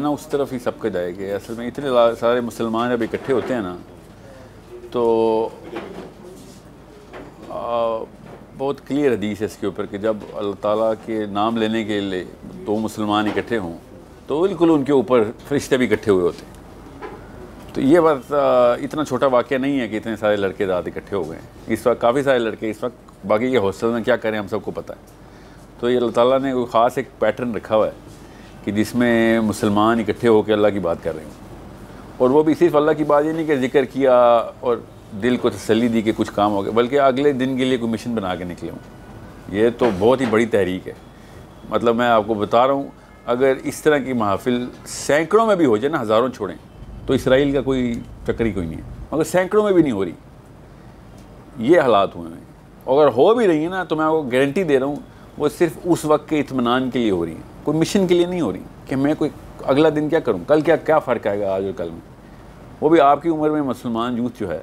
ना उस तरफ ही सबके जाएंगे असल में इतने सारे मुसलमान जब इकट्ठे होते हैं ना तो आ, बहुत क्लियर हदीस है इसके ऊपर कि जब अल्लाह ताला के नाम लेने के लिए दो मुसलमान इकट्ठे हों तो बिल्कुल उनके ऊपर फरिश्ते भी इकट्ठे हुए होते हैं तो ये बात इतना छोटा वाक्य नहीं है कि इतने सारे लड़के दाद इकट्ठे हो गए हैं इस वक्त काफ़ी सारे लड़के इस वक्त बाकी के हॉस्टल में क्या करें हम सबको पता है तो ये अल्लाह ताला ने कोई ख़ास एक पैटर्न रखा हुआ है कि जिसमें मुसलमान इकट्ठे होकर अल्लाह की बात कर रहे हैं और वो भी सिर्फ अल्लाह की बात ही नहीं कि जिक्र किया और दिल को तसली दी कि कुछ काम हो गया बल्कि अगले दिन के लिए कोई मिशन बना के निकले हूँ ये तो बहुत ही बड़ी तहरीक है मतलब मैं आपको बता रहा हूँ अगर इस तरह की महाफिल सैकड़ों में भी हो जाए ना हज़ारों छोड़ें तो इसराइल का कोई चक्कर ही कोई नहीं है मगर सैकड़ों में भी नहीं हो रही ये हालात हुए हैं अगर हो भी रही है ना तो मैं आपको गारंटी दे रहा हूँ वो सिर्फ उस वक्त के इतमान के लिए हो रही हैं कोई मिशन के लिए नहीं हो रही कि मैं कोई अगला दिन क्या करूँ कल क्या क्या फ़र्क आएगा आज और कल में वो भी आपकी उम्र में मुसलमान यूथ जो है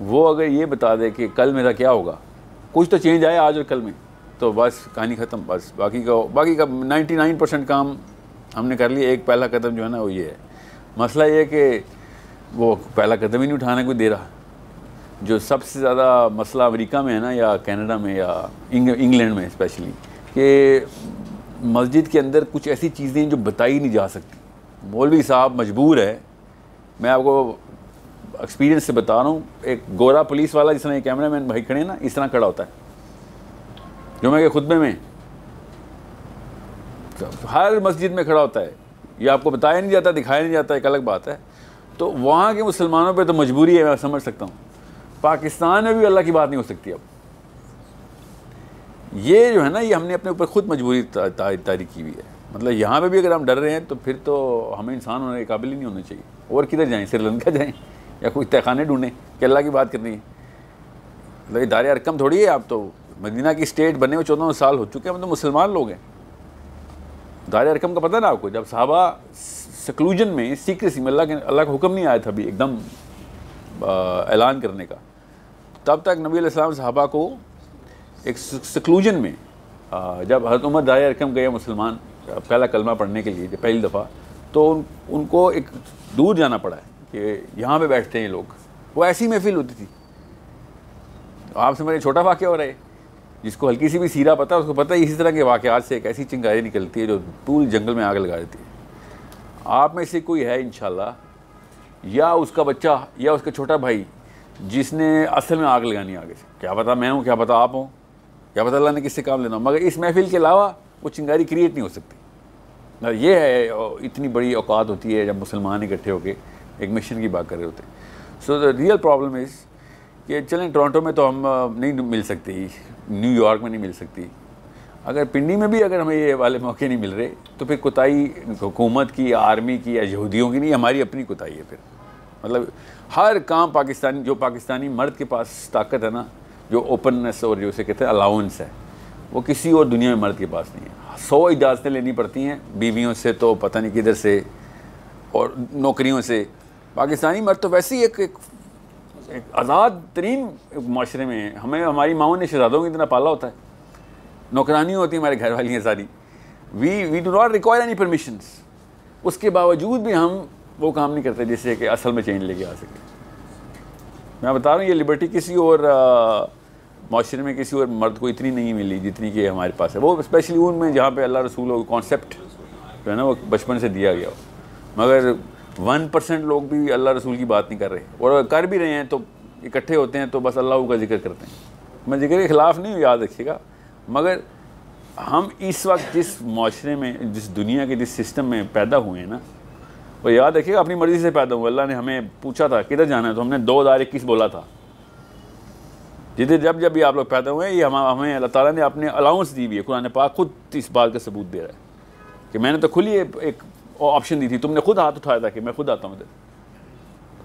वो अगर ये बता दे कि कल मेरा क्या होगा कुछ तो चेंज आया आज और कल में तो बस कहानी ख़त्म बस बाकी का बाकी का नाइन्टी नाइन परसेंट काम हमने कर लिया एक पहला कदम जो है ना वो ये है मसला ये है कि वो पहला कदम ही नहीं उठाने कोई दे रहा जो सबसे ज़्यादा मसला अमेरिका में है ना या कनाडा में या इंग, इंग्लैंड में स्पेशली कि मस्जिद के अंदर कुछ ऐसी चीज़ें जो बताई नहीं जा सकती मौलवी साहब मजबूर है मैं आपको एक्सपीरियंस से बता रहा हूँ एक गोरा पुलिस वाला जिस तरह कैमरा मैन भाई खड़े ना इस तरह खड़ा होता है जो के खुतबे में हर मस्जिद में खड़ा होता है ये आपको बताया नहीं जाता दिखाया नहीं जाता एक अलग बात है तो वहाँ के मुसलमानों पे तो मजबूरी है मैं समझ सकता हूँ पाकिस्तान में भी अल्लाह की बात नहीं हो सकती अब ये जो है ना ये हमने अपने ऊपर खुद मजबूरी तारी की हुई है मतलब यहाँ पे भी अगर हम डर रहे हैं तो फिर तो हमें इंसान होने के काबिल ही नहीं होना चाहिए और किधर जाएँ श्रीलंका जाएँ या कोई तहखाने ढूंढें कि अल्लाह की बात करनी है मतलब ये दार थोड़ी है आप तो मदीना की स्टेट बने हुए चौदह साल हो चुके हैं हम मतलब तो मुसलमान लोग हैं दार अरकम का पता ना आपको जब साहबा सक्लूजन में सीक्रेसी में अल्लाह के अल्लाह का हुक्म नहीं आया था अभी एकदम ऐलान करने का तब तक नबी साहबा को एक सक्लूजन में जब हजरत उमर दार अरकम गए मुसलमान पहला कलमा पढ़ने के लिए पहली दफ़ा तो उन, उनको एक दूर जाना पड़ा है कि यहाँ पे बैठते हैं लोग वो ऐसी महफिल होती थी तो आपसे मेरे छोटा वाक्य हो रहा है जिसको हल्की सी भी सीरा पता है उसको पता है इसी तरह के वाक़ात से एक ऐसी चिंगारी निकलती है जो पूरी जंगल में आग लगा देती है आप में से कोई है इन या उसका बच्चा या उसका छोटा भाई जिसने असल में आग लगानी आगे से क्या पता मैं हूँ क्या पता आप हूँ क्या पता अल्लाह ने किससे काम लेना मगर इस महफिल के अलावा वो चिंगारी क्रिएट नहीं हो सकती ये है इतनी बड़ी औकात होती है जब मुसलमान इकट्ठे होकर एक मिशन की बात कर रहे होते so the real problem is कि चलें टोरंटो में तो हम नहीं मिल सकती न्यूयॉर्क में नहीं मिल सकती अगर पिंडी में भी अगर हमें ये वाले मौके नहीं मिल रहे तो फिर कोताही हुकूमत की आर्मी की या यहूदियों की नहीं हमारी अपनी कोताही है फिर मतलब हर काम पाकिस्तानी जो पाकिस्तानी मर्द के पास ताकत है ना जो ओपननेस और जो उसे कहते हैं अलाउंस है वो किसी और दुनिया में मर्द के पास नहीं है सौ इजाज़तें लेनी पड़ती हैं बीवियों से तो पता नहीं किधर से और नौकरियों से पाकिस्तानी मर्द तो वैसे ही एक एक, एक आज़ाद तरीन माशरे में है हमें हमारी माओ ने शहजादों की इतना पाला होता है नौकरानी होती है हमारे घर वाली हैं सारी we we do not require any permissions उसके बावजूद भी हम वो काम नहीं करते जिससे कि असल में चेंज लेके आ सके मैं बता रहा हूँ ये लिबर्टी किसी और माशरे में किसी और मर्द को इतनी नहीं मिली जितनी कि हमारे पास है वो स्पेशली उनमें जहाँ पे अल्लाह रसूल और कॉन्सेप्ट जो है ना वो बचपन से दिया गया हो मगर वन परसेंट लोग भी अल्लाह रसूल की बात नहीं कर रहे और कर भी रहे हैं तो इकट्ठे होते हैं तो बस अल्लाह का जिक्र करते हैं मैं जिक्र के ख़िलाफ़ नहीं याद रखिएगा मगर हम इस वक्त जिस माशरे में जिस दुनिया के जिस सिस्टम में पैदा हुए हैं ना और याद रखिएगा अपनी मर्ज़ी से पैदा हुआ अल्लाह ने हमें पूछा था किधर जाना है तो हमने दो हज़ार इक्कीस बोला था जिधर जब जब भी आप लोग पैदा हुए ये हम हमें अल्लाह ताला ने अपने अलाउंस दी हुई है कुरान पाक खुद इस बात का सबूत दे रहा है कि मैंने तो खुली एक ऑप्शन दी थी तुमने खुद हाथ उठाया था कि मैं खुद आता हूँ इधर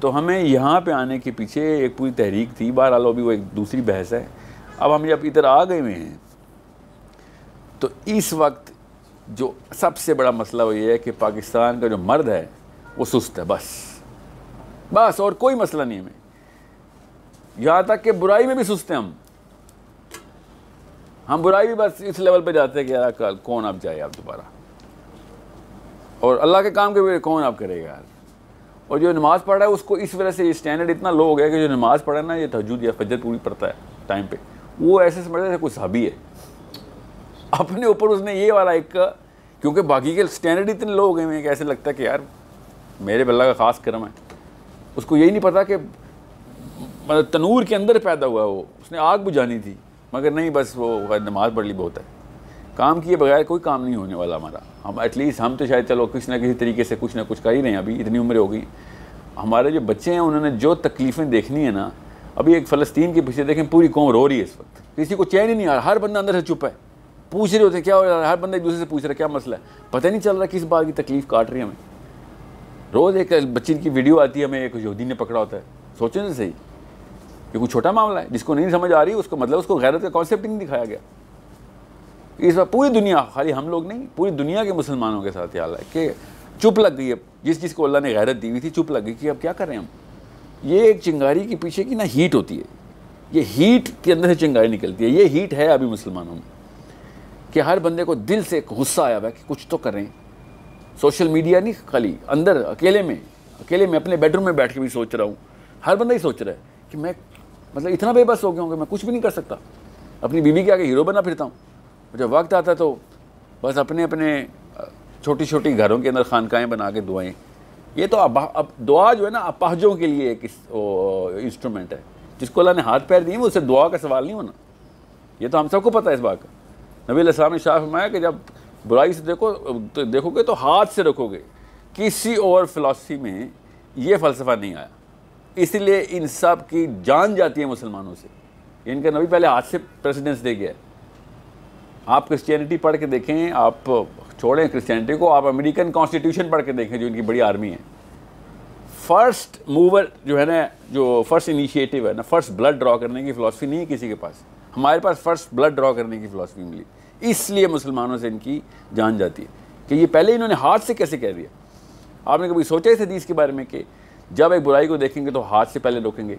तो हमें यहाँ पे आने के पीछे एक पूरी तहरीक थी बहरहाल भी वो एक दूसरी बहस है अब हम जब इधर आ गए हुए हैं तो इस वक्त जो सबसे बड़ा मसला वो ये है कि पाकिस्तान का जो मर्द है वो सुस्त है बस बस और कोई मसला नहीं हमें यहां तक कि बुराई में भी सुस्त हैं हम हम बुराई भी बस इस लेवल पे जाते हैं कि यार कल कौन आप जाए आप दोबारा और अल्लाह के काम के वे कौन आप करेगा यार और जो नमाज़ पढ़ रहा है उसको इस वजह से ये स्टैंडर्ड इतना लो हो गया कि जो नमाज़ पढ़ा ना ये तहजूद या फजर पूरी पड़ता है टाइम पे वो ऐसे समझ रहे कुछ कोई है अपने ऊपर उसने ये वाला एक क्योंकि बाकी के स्टैंडर्ड इतने लो हो गए हैं कि ऐसे लगता है कि यार मेरे बल्ला का ख़ास क्रम है उसको यही नहीं पता कि मतलब तनूर के अंदर पैदा हुआ वो उसने आग बुझानी थी मगर नहीं बस वो नमाज़ पढ़ ली बहुत है काम किए बगैर कोई काम नहीं होने वाला हमारा हम एटलीस्ट हम तो शायद चलो किसी ना किसी तरीके से कुछ ना कुछ कर ही रहे हैं अभी इतनी उम्र हो गई हमारे जो बच्चे हैं उन्होंने जो तकलीफ़ें देखनी है ना अभी एक फ़लस्तीन के पीछे देखें पूरी कौम रो रही है इस वक्त किसी को चैन ही नहीं आ रहा हर बंदा अंदर से चुप है पूछ रहे होते क्या हो रहा है हर बंदा एक दूसरे से पूछ रहा है क्या मसला है पता नहीं चल रहा किस बात की तकलीफ़ काट रही है हमें रोज़ एक बच्ची की वीडियो आती है हमें एक यहूदी ने पकड़ा होता है सोचें तो सही ये कोई छोटा मामला है जिसको नहीं समझ आ रही उसको मतलब उसको गैरत का कॉन्सेप्ट नहीं दिखाया गया इस बार पूरी दुनिया खाली हम लोग नहीं पूरी दुनिया के मुसलमानों के साथ ये हाल है कि चुप लग गई अब जिस चीज़ को अल्लाह ने गैरत दी हुई थी चुप लग गई कि अब क्या करें हम ये एक चिंगारी के पीछे की ना हीट होती है ये हीट के अंदर से चिंगारी निकलती है ये हीट है अभी मुसलमानों में कि हर बंदे को दिल से गुस्सा आया हुआ है कि कुछ तो करें सोशल मीडिया नहीं खाली अंदर अकेले में अकेले में अपने बेडरूम में बैठ के भी सोच रहा हूँ हर बंदा ही सोच रहा है कि मैं मतलब इतना बेबस हो गया हूँ कि मैं कुछ भी नहीं कर सकता अपनी बीवी के आगे हीरो बना फिरता हूँ जब वक्त आता तो बस अपने अपने छोटी छोटी घरों के अंदर खानकाएँ बना के दुआएँ ये तो अब अब दुआ जो है ना अपाहजों के लिए एक इंस्ट्रूमेंट है जिसको अल्लाह ने हाथ पैर दिए उससे दुआ का सवाल नहीं होना ये तो हम सबको पता है इस बात का नबी ने शाह फरमाया कि जब बुराई से देखो तो देखोगे तो हाथ से रखोगे किसी और फिलासफी में ये फ़लसफ़ा नहीं आया इसलिए इन सब की जान जाती है मुसलमानों से इनका नबी पहले हाथ से प्रेसिडेंस दे गया आप क्रिश्चियनिटी पढ़ के देखें आप छोड़ें क्रिश्चियनिटी को आप अमेरिकन कॉन्स्टिट्यूशन पढ़ के देखें जो इनकी बड़ी आर्मी है फर्स्ट मूवर जो है ना जो फर्स्ट इनिशिएटिव है ना फर्स्ट ब्लड ड्रॉ करने की फ़िलासफ़ी नहीं है किसी के पास हमारे पास फर्स्ट ब्लड ड्रॉ करने की फ़िलासफ़ी मिली इसलिए मुसलमानों से इनकी जान जाती है कि ये पहले इन्होंने हाथ से कैसे कह दिया आपने कभी सोचा इस हदीस के बारे में कि जब एक बुराई को देखेंगे तो हाथ से पहले रोकेंगे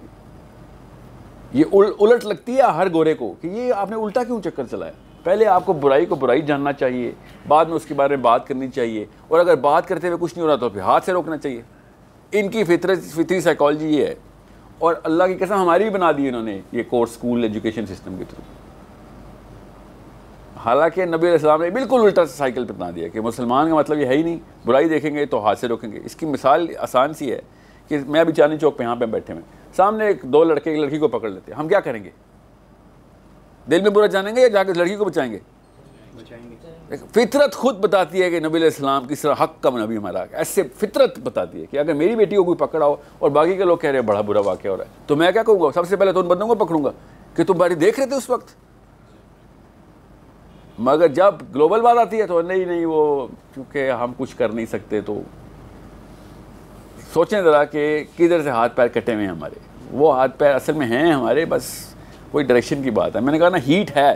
ये उल, उलट लगती है हर गोरे को कि ये आपने उल्टा क्यों चक्कर चलाया पहले आपको बुराई को बुराई जानना चाहिए बाद में उसके बारे में बात करनी चाहिए और अगर बात करते हुए कुछ नहीं हो रहा तो फिर हाथ से रोकना चाहिए इनकी फितरत फितरी साइकोलॉजी ये है और अल्लाह की कसम हमारी भी बना दी इन्होंने ये कोर्स स्कूल एजुकेशन सिस्टम के थ्रू हालांकि नबी इस्लाम ने बिल्कुल उल्टा साइकिल बना दिया कि मुसलमान का मतलब ये है ही नहीं बुराई देखेंगे तो हाथ से रोकेंगे इसकी मिसाल आसान सी है कि मैं अभी चांदी चौक पे यहाँ पे बैठे हुए सामने एक दो लड़के एक लड़की को पकड़ लेते हैं हम क्या करेंगे दिल में बुरा जानेंगे या जाकर लड़की को बचाएंगे फितरत खुद बताती है कि नबी इस्लाम किस तरह हक का नबी हमारा ऐसे फितरत बताती है कि अगर मेरी बेटी को कोई पकड़ा हो और बाकी के लोग कह रहे हैं बड़ा बुरा वाक्य हो रहा है तो मैं क्या कहूँगा सबसे पहले तो उन बंदों को पकड़ूंगा कि तुम बारी देख रहे थे उस वक्त मगर जब ग्लोबल बात आती है तो नहीं नहीं वो क्योंकि हम कुछ कर नहीं सकते तो सोचें ज़रा कि किधर से हाथ पैर कटे हुए हैं हमारे वो हाथ पैर असल में हैं हमारे बस कोई डायरेक्शन की बात है मैंने कहा ना हीट है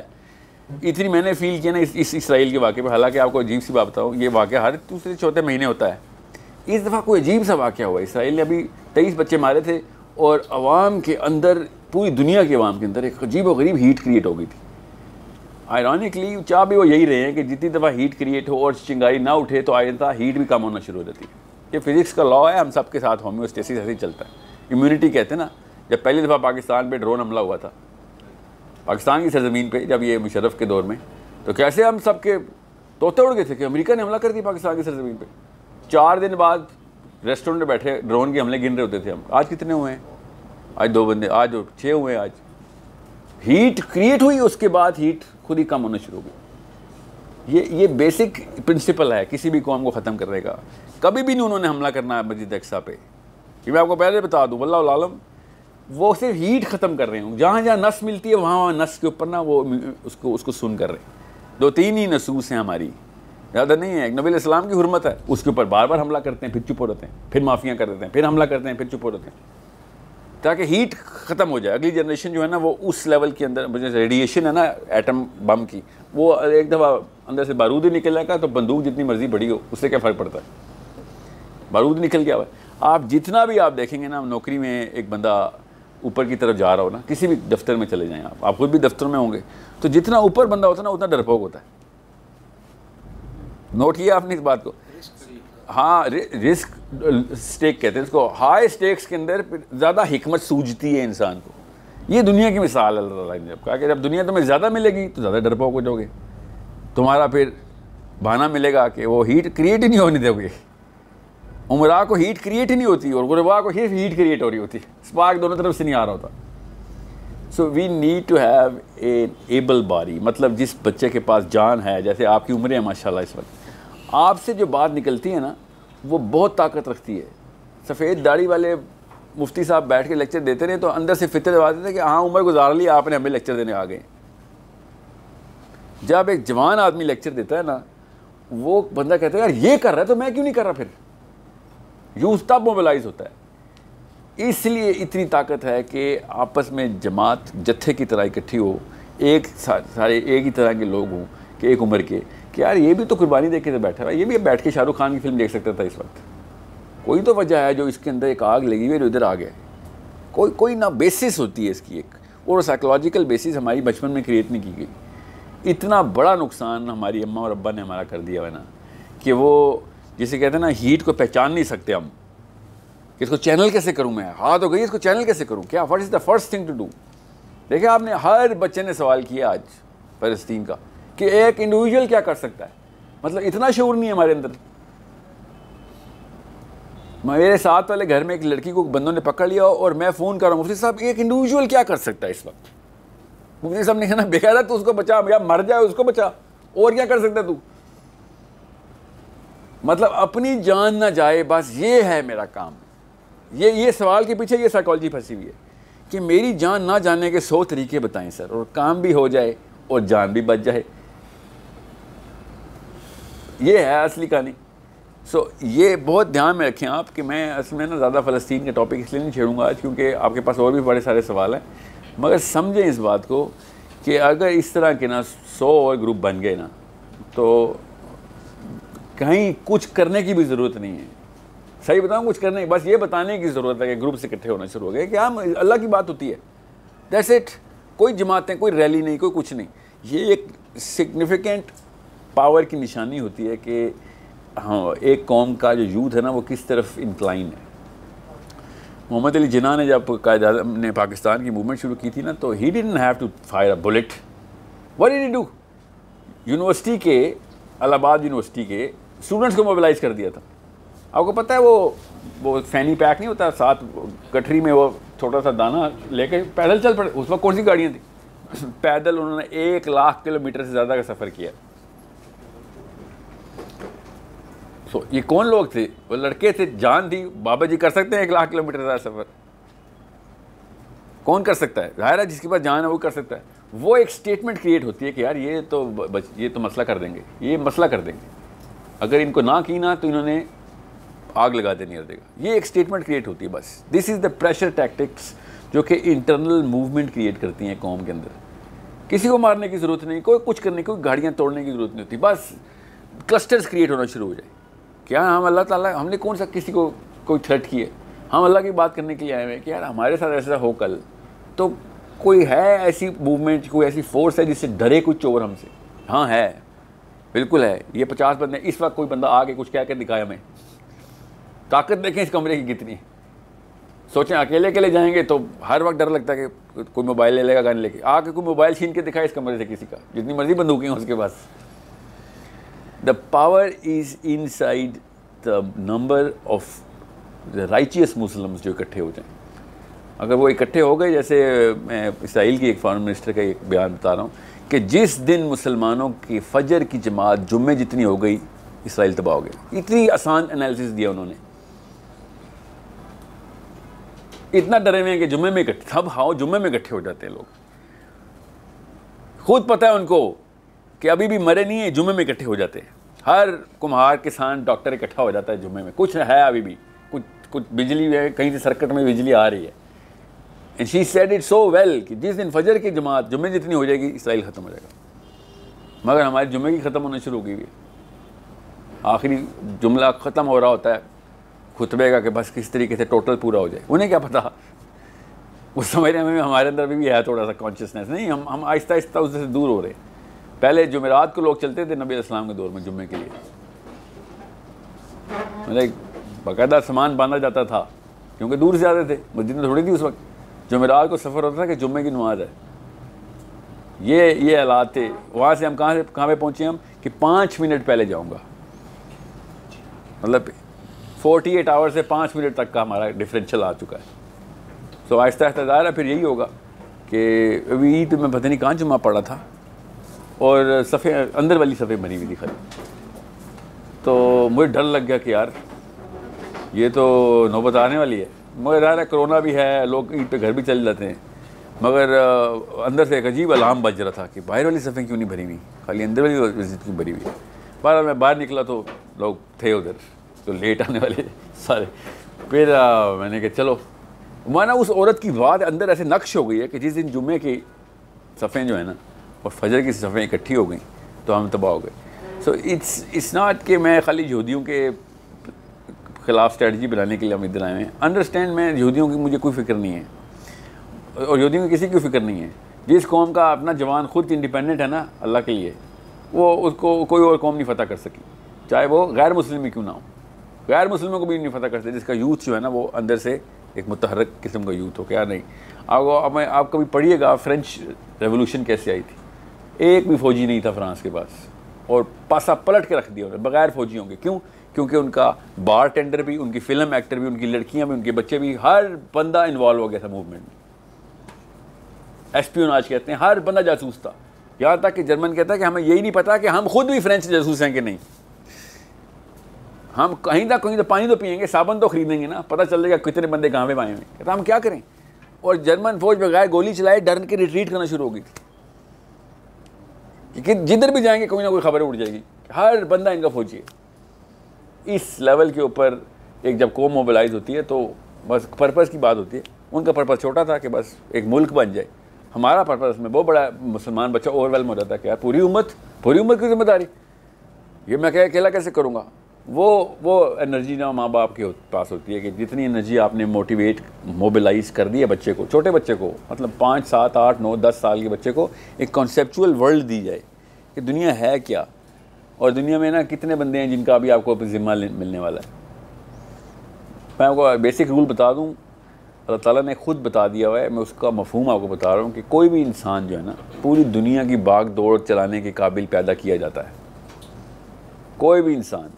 इतनी मैंने फील किया ना इस, इस इसराइल के वाक़े पर हालांकि आपको अजीब सी बात बताऊँ ये वाक़ हर दूसरे चौथे महीने होता है इस दफ़ा कोई अजीब सा वाक़ हुआ इसराइल ने अभी तेईस बच्चे मारे थे और आवाम के अंदर पूरी दुनिया के आवाम के अंदर एक अजीब व गरीब हीट क्रिएट हो गई थी आयरॉनिकली चाह भी वो यही रहे हैं कि जितनी दफ़ा हीट क्रिएट हो और चिंगारी ना उठे तो आयरता तो हीट भी कम होना शुरू हो जाती है ये फिज़िक्स का लॉ है हम सब के साथ होम्योस्टेसिस ऐसे ही चलता है इम्यूनिटी कहते हैं ना जब पहली दफ़ा पाकिस्तान पर ड्रोन हमला हुआ था पाकिस्तान की सरजमीन पर जब ये मुशरफ के दौर में तो कैसे हम सब के तोते उड़ गए थे कि अमरीका ने हमला कर दिया पाकिस्तान की सरजमीन पर चार दिन बाद रेस्टोरेंट में बैठे ड्रोन के हमले गिन रहे होते थे हम आज कितने हुए हैं आज दो बंदे आज छः हुए हैं आज हीट क्रिएट हुई उसके बाद हीट खुद ही कम होना शुरू हो गई ये ये बेसिक प्रिंसिपल है किसी भी कौम को ख़त्म करने का कभी भी नहीं उन्होंने हमला करना है मस्जिद अक्सा पे ये मैं आपको पहले बता दूँ वल्लम वो सिर्फ हीट ख़त्म कर रहे हूँ जहाँ जहाँ नस मिलती है वहाँ वहाँ नस के ऊपर ना वो उसको उसको सुन कर रहे हैं दो तीन ही नसूस हैं हमारी ज़्यादा नहीं है नबी इस्लाम की हरमत है उसके ऊपर बार बार हमला करते हैं फिर चुप हो रहते हैं फिर माफ़ियाँ कर देते हैं फिर हमला करते हैं फिर चुप हो रहते हैं ताकि हीट ख़त्म हो जाए अगली जनरेशन जो है ना वो उस लेवल के अंदर रेडिएशन है ना एटम बम की वो एक दफ़ा अंदर से बारूद ही निकल जाएगा तो बंदूक जितनी मर्जी बड़ी हो उससे क्या फ़र्क पड़ता है बारूद निकल गया हुआ आप जितना भी आप देखेंगे ना नौकरी में एक बंदा ऊपर की तरफ जा रहा हो ना किसी भी दफ्तर में चले जाएँ आप आप खुद भी दफ्तर में होंगे तो जितना ऊपर बंदा होता है ना उतना डरपोक होता है नोट किया आपने इस बात को हाँ रि, रिस्क स्टेक कहते हैं इसको हाई स्टेक्स के अंदर ज़्यादा हमत सूझती है इंसान को ये दुनिया की मिसाल अल्लाह ने जब कहा कि जब दुनिया तुम्हें ज़्यादा मिलेगी तो ज़्यादा डरपोक हो जाओगे तुम्हारा फिर बहाना मिलेगा कि वो हीट क्रिएट ही नहीं होने दोगे उमरा को हीट क्रिएट ही नहीं होती और गुरबा को सिर्फ हीट क्रिएट हो रही होती है स्पार्क दोनों तरफ से नहीं आ रहा होता so we need to have able body मतलब जिस बच्चे के पास जान है जैसे आपकी उम्र है माशाल्लाह इस वक्त आपसे जो बात निकलती है ना वो बहुत ताकत रखती है सफ़ेद दाढ़ी वाले मुफ्ती साहब बैठ के लेक्चर देते रहे तो अंदर से फितर दबाते थे कि हाँ उम्र गुजार ली आपने हमें लेक्चर देने आ गए जब एक जवान आदमी लेक्चर देता है ना वो बंदा कहता है यार ये कर रहा है तो मैं क्यों नहीं कर रहा फिर यूथ तब मोबिलाइज होता है इसलिए इतनी ताकत है कि आपस में जमात जत्थे की तरह इकट्ठी हो एक सारे एक ही तरह के लोग हों कि एक उम्र के कि यार ये भी तो कुर्बानी देखे के तो बैठा हुआ ये भी बैठ के शाहरुख खान की फिल्म देख सकता था इस वक्त कोई तो वजह है जो इसके अंदर एक आग लगी हुई इधर आ गया कोई कोई ना बेसिस होती है इसकी एक और साइकोलॉजिकल बेसिस हमारी बचपन में क्रिएट नहीं की गई इतना बड़ा नुकसान हमारी अम्मा और अब्बा ने हमारा कर दिया है ना कि वो जिसे कहते हैं ना हीट को पहचान नहीं सकते हम कि इसको चैनल कैसे करूँ मैं हाथ हो गई इसको चैनल कैसे करूँ क्या what is the first thing to do देखिए आपने हर बच्चे ने सवाल किया आज फ़लस्तीन का कि एक इंडिविजुअल क्या कर सकता है मतलब इतना शोर नहीं है हमारे अंदर मेरे साथ वाले घर में एक लड़की को बंदों ने पकड़ लिया और मैं फ़ोन कर रहा हूँ मुफ्ती साहब एक इंडिविजुअल क्या कर सकता है इस वक्त मुफ्ती साहब ने कहना बेकार है तो उसको बचा या मर जाए उसको बचा और क्या कर सकता है तू मतलब अपनी जान ना जाए बस ये है मेरा काम ये ये सवाल के पीछे ये साइकोलॉजी फंसी हुई है कि मेरी जान ना जाने के सौ तरीके बताएं सर और काम भी हो जाए और जान भी बच जाए ये है असली कहानी सो ये बहुत ध्यान में रखें आप कि मैं असल में ना ज़्यादा फ़लस्तीन के टॉपिक इसलिए नहीं छेड़ूंगा आज क्योंकि आपके पास और भी बड़े सारे सवाल हैं मगर समझें इस बात को कि अगर इस तरह के ना सौ और ग्रुप बन गए ना तो कहीं कुछ करने की भी ज़रूरत नहीं है सही बताऊँ कुछ करने की बस ये बताने की ज़रूरत है कि ग्रुप से इकट्ठे होना शुरू हो गए कि हम हाँ, अल्लाह की बात होती है दैट्स इट कोई जमातें कोई रैली नहीं कोई कुछ नहीं ये एक सिग्निफिकेंट पावर की निशानी होती है कि हाँ एक कौम का जो यूथ है ना वो किस तरफ इंक्लाइन है मोहम्मद अली जिना ने जब कायद आजम ने पाकिस्तान की मूवमेंट शुरू की थी ना तो ही didn't have to fire a bullet what did do university के अलाहाबाद यूनिवर्सिटी के स्टूडेंट्स को मोबिलाइज कर दिया था आपको पता है वो वो फैनी पैक नहीं होता साथ गठरी में वो छोटा सा दाना लेके पैदल चल पड़े उस वक्त कौन सी गाड़ियाँ थी पैदल उन्होंने एक लाख किलोमीटर से ज़्यादा का सफ़र किया सो ये कौन लोग थे वो लड़के थे जान थी बाबा जी कर सकते हैं एक लाख किलोमीटर का सफ़र कौन कर सकता है जाहिर है जिसके पास जान है वो कर सकता है वो एक स्टेटमेंट क्रिएट होती है कि यार ये तो बच ये तो मसला कर देंगे ये मसला कर देंगे अगर इनको ना की ना तो इन्होंने आग लगा देनी देगा ये एक स्टेटमेंट क्रिएट होती है बस this is the pressure tactics जो कि इंटरनल मूवमेंट क्रिएट करती हैं कौम के अंदर किसी को मारने की ज़रूरत नहीं कोई कुछ करने की कोई गाड़ियाँ तोड़ने की ज़रूरत नहीं होती बस क्लस्टर्स क्रिएट होना शुरू हो जाए क्या हम अल्लाह ताला हमने कौन सा किसी को कोई थ्रेट किए हम अल्लाह की बात करने के लिए आए हुए हैं कि यार हमारे साथ ऐसा हो कल तो कोई है ऐसी मूवमेंट कोई ऐसी फोर्स है जिससे डरे कुछ चोर हमसे हाँ है बिल्कुल है ये पचास बंदे इस वक्त कोई बंदा आके कुछ कह कर दिखाया हमें ताकत देखें इस कमरे की कितनी सोचें अकेले अकेले जाएंगे तो हर वक्त डर लगता है कि कोई मोबाइल ले लेगा गाने लेके आके कोई मोबाइल छीन के दिखाए इस कमरे से किसी का जितनी मर्जी बंदूकें हैं उसके पास The power is inside the number of the righteous Muslims जो इकट्ठे हो जाए अगर वो इकट्ठे हो गए जैसे मैं इसराइल की एक फॉरेन मिनिस्टर का एक बयान बता रहा हूँ कि जिस दिन मुसलमानों की फजर की जमात जुम्मे जितनी हो गई इसराइल तबाह हो गया इतनी आसान एनालिसिस दिया उन्होंने इतना डरे हुए हैं कि जुम्मे में इकट्ठे सब हाओ जुम्मे में इकट्ठे हो जाते हैं लोग खुद पता है उनको कि अभी भी मरे नहीं है जुमे में इकट्ठे हो जाते हैं हर कुम्हार किसान डॉक्टर इकट्ठा हो जाता है जुमे में कुछ है अभी भी कुछ कुछ बिजली है कहीं से सर्किट में बिजली आ रही है and she said it so well कि जिस दिन फजर की जमात जुमे जितनी हो जाएगी इसराइल ख़त्म हो जाएगा मगर हमारे जुमे की ख़त्म होना शुरू हो गई आखिरी जुमला ख़त्म हो रहा होता है खुतबे का कि बस किस तरीके से टोटल पूरा हो जाए उन्हें क्या पता उस समय में हमारे अंदर भी, भी है थोड़ा सा कॉन्शियसनेस नहीं हम हम आहिस्ता आहिस्ता उससे दूर हो रहे हैं पहले जुमेरात को लोग चलते थे नबी इस्लाम के दौर में जुम्मे के लिए मतलब बाकायदा सामान बांधा जाता था क्योंकि दूर से आते थे मस्जिद में थोड़ी थी उस वक्त जुमेरात को सफ़र होता था कि जुम्मे की नमाज है ये ये हालात थे वहाँ से हम कहाँ से कहाँ पर पहुँचे हम कि पाँच मिनट पहले जाऊँगा मतलब फोर्टी एट आवर से पाँच मिनट तक का हमारा डिफरेंशियल आ चुका है सो आहिस्ता आहिस्ता ज़ाहिर है फिर यही होगा कि अभी तो मैं पता नहीं कहाँ जुम्मा पड़ा था और सफ़े अंदर वाली सफ़े बनी हुई दिखाई तो मुझे डर लग गया कि यार ये तो नौबत आने वाली है मगर यार कोरोना भी है लोग ईद पे घर भी चले जाते हैं मगर अंदर से एक अजीब अलार्म बज रहा था कि बाहर वाली सफ़ें क्यों नहीं भरी हुई खाली अंदर वाली मस्जिद क्यों भरी हुई है बाहर मैं बाहर निकला तो लोग थे उधर तो लेट आने वाले सारे फिर मैंने कहा चलो माना उस औरत की बात अंदर ऐसे नक्श हो गई है कि जिस दिन जुमे की सफ़े जो है ना और फजर की सफ़ें इकट्ठी हो गई तो हम तबाह हो गए सो इट्स इट्स नॉट कि मैं खाली यहूदियों के ख़िलाफ़ स्ट्रेटजी बनाने के लिए हम इधर आए हैं अंडरस्टैंड मैं यहूदियों की मुझे कोई फिक्र नहीं है और यहूदियों की किसी की फिक्र नहीं है जिस कौम का अपना जवान खुद इंडिपेंडेंट है ना अल्लाह के लिए वो उसको कोई और कौम नहीं फतह कर सकी चाहे वो गैर मुस्लिम ही क्यों ना हो गैर मुस्लिमों को भी नहीं फतह सकते जिसका यूथ जो है ना वो अंदर से एक मतहरक किस्म का यूथ हो क्या नहीं आप, आप कभी पढ़िएगा फ्रेंच रेवोल्यूशन कैसे आई थी एक भी फौजी नहीं था फ्रांस के पास और पासा पलट के रख दिया उन्होंने बगैर फौजियों के क्यों क्योंकि उनका बार टेंडर भी उनकी फिल्म एक्टर भी उनकी लड़कियां भी उनके बच्चे भी हर बंदा इन्वॉल्व हो गया था मूवमेंट में एस पी आज कहते हैं हर बंदा जासूस था यहाँ तक कि जर्मन कहता है कि हमें यही नहीं पता कि हम खुद भी फ्रेंच जासूस हैं कि नहीं हम कहीं ना कहीं तो पानी तो पियेंगे साबुन तो खरीदेंगे ना पता चल जाएगा कितने बंदे कहाँ में आए हुए कहता हम क्या करें और जर्मन फौज बगैर गोली चलाए डर के रिट्रीट करना शुरू हो गई थी कि जिधर भी जाएंगे कोई ना कोई खबर उड़ जाएगी हर बंदा इनका फौजी है इस लेवल के ऊपर एक जब कौम मोबिलाइज होती है तो बस पर्पज़ की बात होती है उनका पर्पज़ छोटा था कि बस एक मुल्क बन जाए हमारा पर्पज़ में बहुत बड़ा मुसलमान बच्चा ओवरवेलम हो जाता है कि यार पूरी उम्मत पूरी उम्मत की जिम्मेदारी ये मैं क्या अकेला कैसे करूँगा वो वो एनर्जी ना माँ बाप के पास होती है कि जितनी एनर्जी आपने मोटिवेट मोबिलाइज कर दी है बच्चे को छोटे बच्चे को मतलब पाँच सात आठ नौ दस साल के बच्चे को एक कॉन्सेपचुअल वर्ल्ड दी जाए कि दुनिया है क्या और दुनिया में ना कितने बंदे हैं जिनका अभी आपको ज़िम्मा मिलने वाला है मैं आपको बेसिक रूल बता दूँ अल्लाह ताला ने ख़ुद बता दिया हुआ है मैं उसका मफहम आपको बता रहा हूँ कि कोई भी इंसान जो है ना पूरी दुनिया की बाग दौड़ चलाने के काबिल पैदा किया जाता है कोई भी इंसान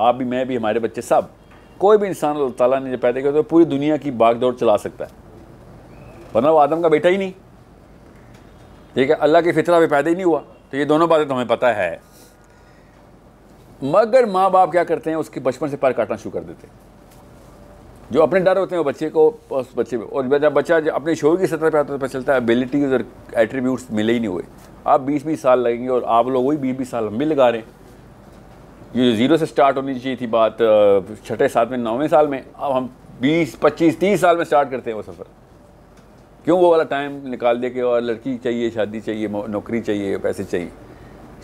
आप भी मैं भी हमारे बच्चे सब कोई भी इंसान अल्लाह ताला ने जब पैदा किया तो पूरी दुनिया की बागदौड़ चला सकता है वरना वो आदम का बेटा ही नहीं ठीक है अल्लाह की फितरा भी पैदा ही नहीं हुआ तो ये दोनों बातें तो हमें पता है मगर माँ बाप क्या करते हैं उसके बचपन से पैर काटना शुरू कर देते हैं जो अपने डर होते हैं वो बच्चे को उस बच्चे में और जब बच्चा जब अपने शोर की सतह पर आता है तो पता चलता है एबिलिटीज़ और एट्रीब्यूट्स मिले ही नहीं हुए आप बीस बीस साल लगेंगे और आप लोग वही बीस बीस साल लंबी लगा रहे हैं ये ज़ीरो से स्टार्ट होनी चाहिए थी बात छठे सातवें नौवें साल में अब हम बीस पच्चीस तीस साल में स्टार्ट करते हैं वो सफ़र क्यों वो वाला टाइम निकाल दे के और लड़की चाहिए शादी चाहिए नौकरी चाहिए पैसे चाहिए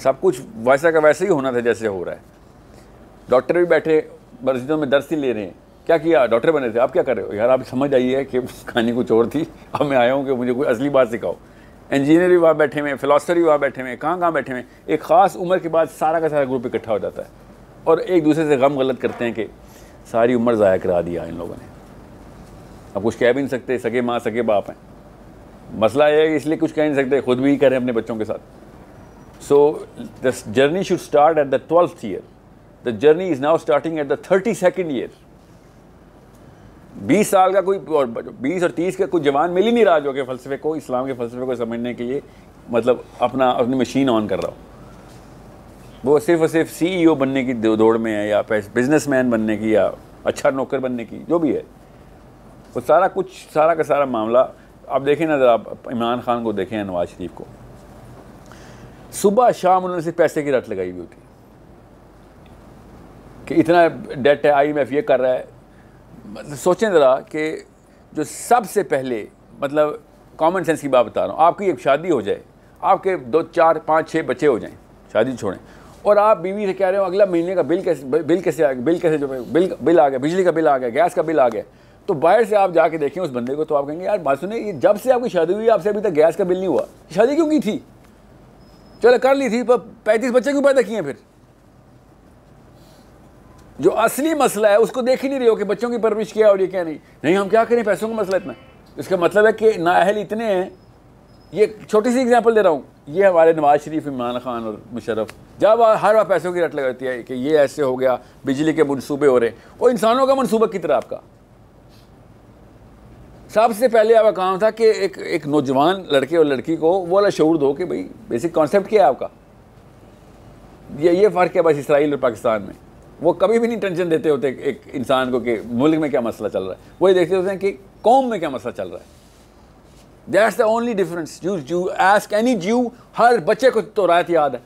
सब कुछ वैसा का वैसा ही होना था जैसे हो रहा है डॉक्टर भी बैठे मस्जिदों में दर्शी ले रहे हैं क्या किया डॉक्टर बने थे आप क्या कर रहे हो यार आप समझ आइए कि कहानी कुछ और थी अब मैं आया हूँ कि मुझे कोई असली बात सिखाओ इंजीनियर भी वहाँ बैठे हुए हैं फिलासफर भी वहाँ बैठे हुए हैं कहाँ कहाँ बैठे हुए हैं एक ख़ास उम्र के बाद सारा का सारा ग्रुप इकट्ठा हो जाता है और एक दूसरे से गम गलत करते हैं कि सारी उम्र ज़ाया करा दिया इन लोगों ने अब कुछ कह भी नहीं सकते सगे माँ सगे बाप हैं मसला यह है कि इसलिए कुछ कह नहीं सकते खुद भी करें अपने बच्चों के साथ so this journey should start at the twelfth year the journey is now starting at the thirty second year बीस साल का कोई और बीस और तीस का कोई जवान मिल ही नहीं रहा जो कि फ़लसफे को इस्लाम के फ़लसफे को समझने के लिए मतलब अपना अपनी मशीन ऑन कर रहा हो वो सिर्फ और सिर्फ सीईओ e बनने की दौड़ में है या मैन बनने की या अच्छा नौकर बनने की जो भी है वो सारा कुछ सारा का सारा मामला आप देखें ना ज़रा इमरान खान को देखें नवाज शरीफ को सुबह शाम उन्होंने सिर्फ पैसे की रट लगाई हुई होती कि इतना डेट है आई एम एफ ये कर रहा है सोचें ज़रा कि जो सबसे पहले मतलब कॉमन सेंस की बात बता रहा हूँ आपकी एक शादी हो जाए आपके दो चार पाँच छः बच्चे हो जाएँ शादी छोड़ें और आप बीवी से कह रहे हो अगला महीने का बिल कैसे बिल कैसे आ गया बिल कैसे जो बिल बिल आ गया बिजली का बिल आ गया गैस का बिल आ गया तो बाहर से आप जाके देखें उस बंदे को तो आप कहेंगे यार बात सुनिए ये जब से आपकी शादी हुई आपसे अभी तक गैस का बिल नहीं हुआ शादी क्यों की थी चलो कर ली थी पर पैंतीस बच्चे क्यों पैदा किए फिर जो असली मसला है उसको देख ही नहीं रहे हो कि बच्चों की परवरिश क्या हो रही है क्या नहीं नहीं हम क्या करें पैसों का मसला इतना इसका मतलब है कि नाअहल इतने हैं ये छोटी सी एग्जांपल दे रहा हूँ ये हमारे नवाज शरीफ इमरान खान और मुशरफ जब हर बार पैसों की रट लगाती है कि ये ऐसे हो गया बिजली के मनसूबे हो रहे हैं और इंसानों का मनसूबा कितना आपका सबसे पहले आपका काम था कि एक एक नौजवान लड़के और लड़की को वो वाला शूर दो कि भाई बेसिक कॉन्सेप्ट क्या है आपका ये ये फ़र्क है बस इसराइल और पाकिस्तान में वो कभी भी नहीं टेंशन देते होते एक इंसान को कि मुल्क में क्या मसला चल रहा है वही देखते होते हैं कि कौम में क्या मसला चल रहा है that's the only difference you Jew ask any Jew हर बच्चे को रायत याद है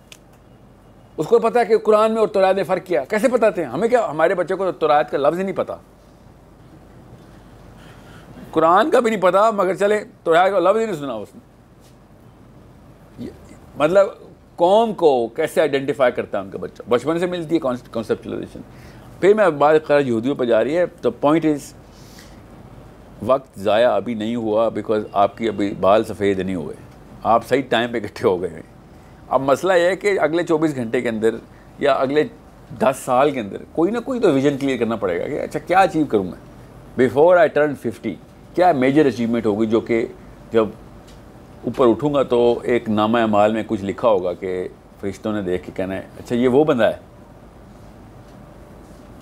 उसको पता है कि कुरान में और तोरात में फ़र्क किया कैसे बताते हैं हमें क्या हमारे बच्चे को तोरात का लफ्ज़ ही नहीं पता कुरान का भी नहीं पता मगर चले तोरात का लफ्ज़ ही नहीं सुना उसने मतलब कौम को कैसे आइडेंटिफाई करता है उनका बच्चा बचपन से मिलती है कॉन्सेप्टलाइजेशन फिर मैं बात खैर यहूदियों पर जा रही है तो पॉइंट इज़ वक्त ज़ाया अभी नहीं हुआ बिकॉज आपकी अभी बाल सफ़ेद नहीं हुए आप सही टाइम पे इकट्ठे हो गए हैं अब मसला यह है कि अगले 24 घंटे के अंदर या अगले 10 साल के अंदर कोई ना कोई तो विज़न क्लियर करना पड़ेगा कि अच्छा क्या अचीव करूँ मैं बिफोर आई टर्न 50 क्या मेजर अचीवमेंट होगी जो कि जब ऊपर उठूंगा तो एक नामा माल में कुछ लिखा होगा कि फरिश्तों ने देख के कहना है अच्छा ये वो बंदा है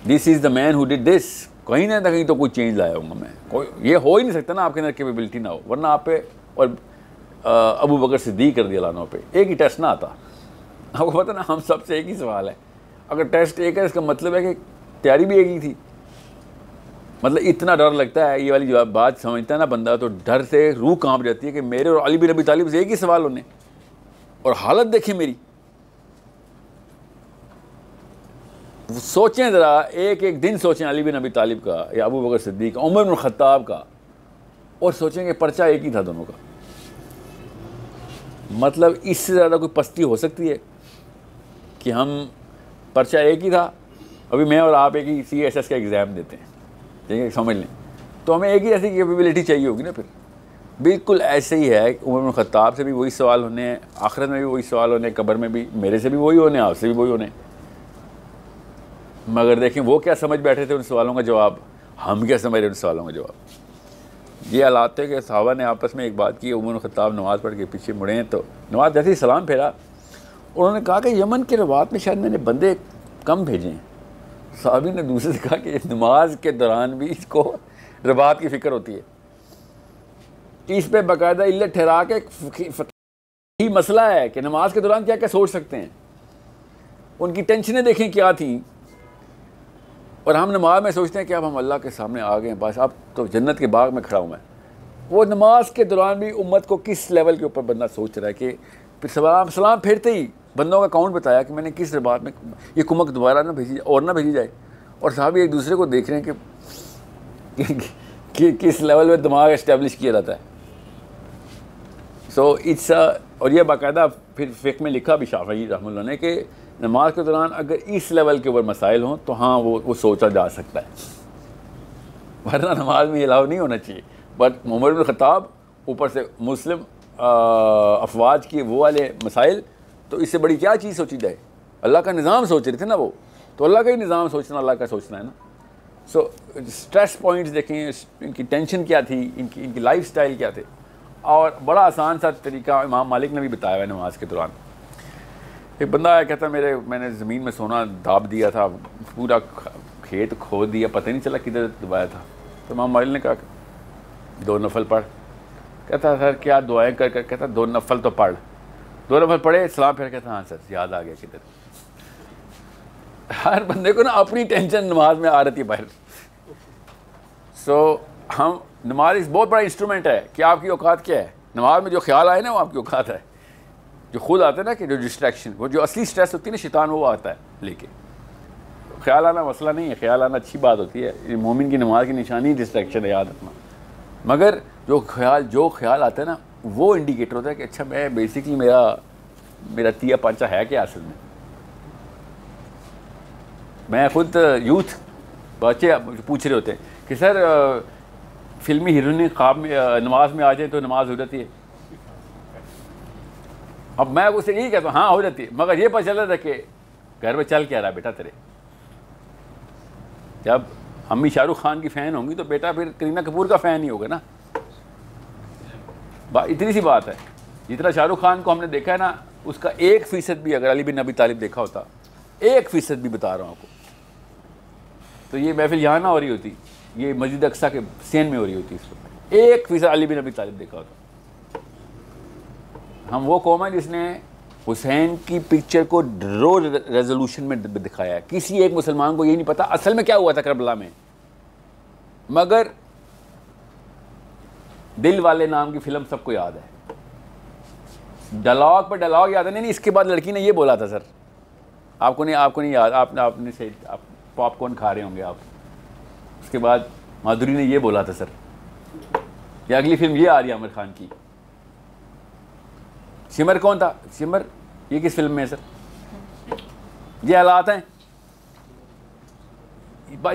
this is the man who did this कहीं ना कहीं तो कोई चेंज लाया होगा मैं कोई ये हो ही नहीं सकता ना आपके अंदर केपेबिलिटी ना हो वरना आप पे और अबू बकर सिद्दीक कर दिया लानों पे एक ही टेस्ट ना आता आपको पता ना हम सबसे एक ही सवाल है अगर टेस्ट एक है इसका मतलब है कि तैयारी भी एक ही थी मतलब इतना डर लगता है ये वाली जवाब बात समझता है ना बंदा तो डर से रूह कांप जाती है कि मेरे और अली बिन अबी तालिब से एक ही सवाल होने और हालत देखे मेरी सोचें ज़रा एक एक दिन सोचें अली बिन अबी तालिब का या अबू बकर सिद्दीक उमर बिन ख़त्ताब का और सोचें कि पर्चा एक ही था दोनों का मतलब इससे ज़्यादा कोई पस्ती हो सकती है कि हम पर्चा एक ही था अभी मैं और आप एक ही सी एस एस का एग्ज़ाम देते हैं ठीक है समझ लें तो हमें एक ही ऐसी कैपेबिलिटी चाहिए होगी ना फिर बिल्कुल ऐसे ही है उम्र में ख़ताब से भी वही सवाल होने हैं आखिरत में भी वही सवाल होने कबर में भी मेरे से भी वही होने आपसे भी वही होने मगर देखें वो क्या समझ बैठे थे उन सवालों का जवाब हम क्या समझ रहे उन सवालों का जवाब ये हालात है कि साहबा ने आपस में एक बात की उमर ख़ताब नमाज़ पढ़ के पीछे मुड़े हैं तो नमाज जैसे ही सलाम फेरा उन्होंने कहा कि यमन के रवात में शायद मैंने बंदे कम भेजे हैं साहबी ने दूसरे से कहा कि नमाज के दौरान भी इसको रबात की फ़िक्र होती है कि इस पर बाकायदा इल्ले ठहरा के ही मसला है कि नमाज के दौरान क्या क्या सोच सकते हैं उनकी टेंशनें देखें क्या थी और हम नमाज में सोचते हैं कि अब हम अल्लाह के सामने आ गए बस अब तो जन्नत के बाग में खड़ा हूँ मैं वो नमाज के दौरान भी उम्मत को किस लेवल के ऊपर बंदा सोच रहा है कि सलाम सलाम फिरते ही बंदों का काउंट बताया कि मैंने किस दरबार में ये कुमक दोबारा ना भेजी और ना भेजी जाए और साहब एक दूसरे को देख रहे हैं कि, कि, कि किस लेवल में दिमाग इस्टेब्लिश किया जाता है सो इट्स और यह बाकायदा फिर फेक में लिखा भी शाफी रहा ने कि नमाज के दौरान अगर इस लेवल के ऊपर मसाइल हों तो हाँ वो वो सोचा जा सकता है वरना नमाज में अलाव नहीं होना चाहिए बट मोहम्मद खताब ऊपर से मुस्लिम अफवाज के वो वाले मसाइल तो इससे बड़ी क्या चीज़ सोची जाए अल्लाह का निज़ाम सोच रहे थे ना वो तो अल्लाह का ही निज़ाम सोचना अल्लाह का सोचना है ना सो स्ट्रेस पॉइंट्स देखें इनकी टेंशन क्या थी इनकी इनकी लाइफ स्टाइल क्या थे और बड़ा आसान सा तरीका इमाम मालिक ने भी बताया है नमाज के दौरान एक बंदा आया कहता मेरे मैंने ज़मीन में सोना दाब दिया था पूरा खेत खो दिया पता नहीं चला किधर दबाया था तो इमाम मालिक ने कहा दो नफल पढ़ कहता सर क्या दुआएं कर कर कहता दो नफल तो पढ़ दो नफर पढ़े सलाम फिर कहते हाँ सर याद आ गया किधर हर बंदे को ना अपनी टेंशन नमाज में आ रही है बाहर सो so, हम नमाज एक बहुत बड़ा इंस्ट्रूमेंट है कि आपकी औकात क्या है नमाज में जो ख्याल आए ना वो आपकी औकात है जो खुद आता है ना कि जो डिस्ट्रैक्शन वो जो असली स्ट्रेस होती है ना शैतान वो आता है लेके ख्याल आना मसला नहीं है ख्याल आना अच्छी बात होती है मोमिन की नमाज की निशानी डिस्ट्रैक्शन है याद रखना मगर जो ख्याल जो ख्याल आता है ना वो इंडिकेटर होता है कि अच्छा मैं बेसिकली मेरा मेरा तिया पांचा है क्या असल में मैं खुद यूथ uh, बच्चे पूछ रहे होते हैं कि सर uh, फिल्मी हीरोइन ख्वाब में uh, नमाज में आ जाए तो नमाज हो जाती है अब मैं उसे यही कहता हूँ हाँ हो जाती है मगर ये पता चल रहा था कि घर में चल क्या रहा बेटा तेरे जब अम्मी शाहरुख खान की फ़ैन होंगी तो बेटा फिर करीना कपूर का फ़ैन ही होगा ना इतनी सी बात है जितना शाहरुख खान को हमने देखा है ना उसका एक फ़ीसद भी अगर अली बिन नबी तालिब देखा होता एक फ़ीसद भी बता रहा हूँ आपको तो ये महफिल यहाँ ना हो रही होती ये मस्जिद अक्सा के सेन में हो रही होती इस वक्त एक फ़ीसद अली बिन नबी तालिब देखा होता हम वो कौम है जिसने हुसैन की पिक्चर को रो रेजोल्यूशन में दिखाया है किसी एक मुसलमान को ये नहीं पता असल में क्या हुआ था करबला में मगर दिल वाले नाम की फिल्म सबको याद है डायलॉग पर डायलॉग याद है नहीं नहीं इसके बाद लड़की ने ये बोला था सर आपको नहीं आपको नहीं याद आपने आपने सही आप पॉपकॉर्न खा रहे होंगे आप उसके बाद माधुरी ने ये बोला था सर ये अगली फिल्म ये आ रही है आमिर खान की सिमर कौन था सिमर ये किस फिल्म में है सर ये हालात हैं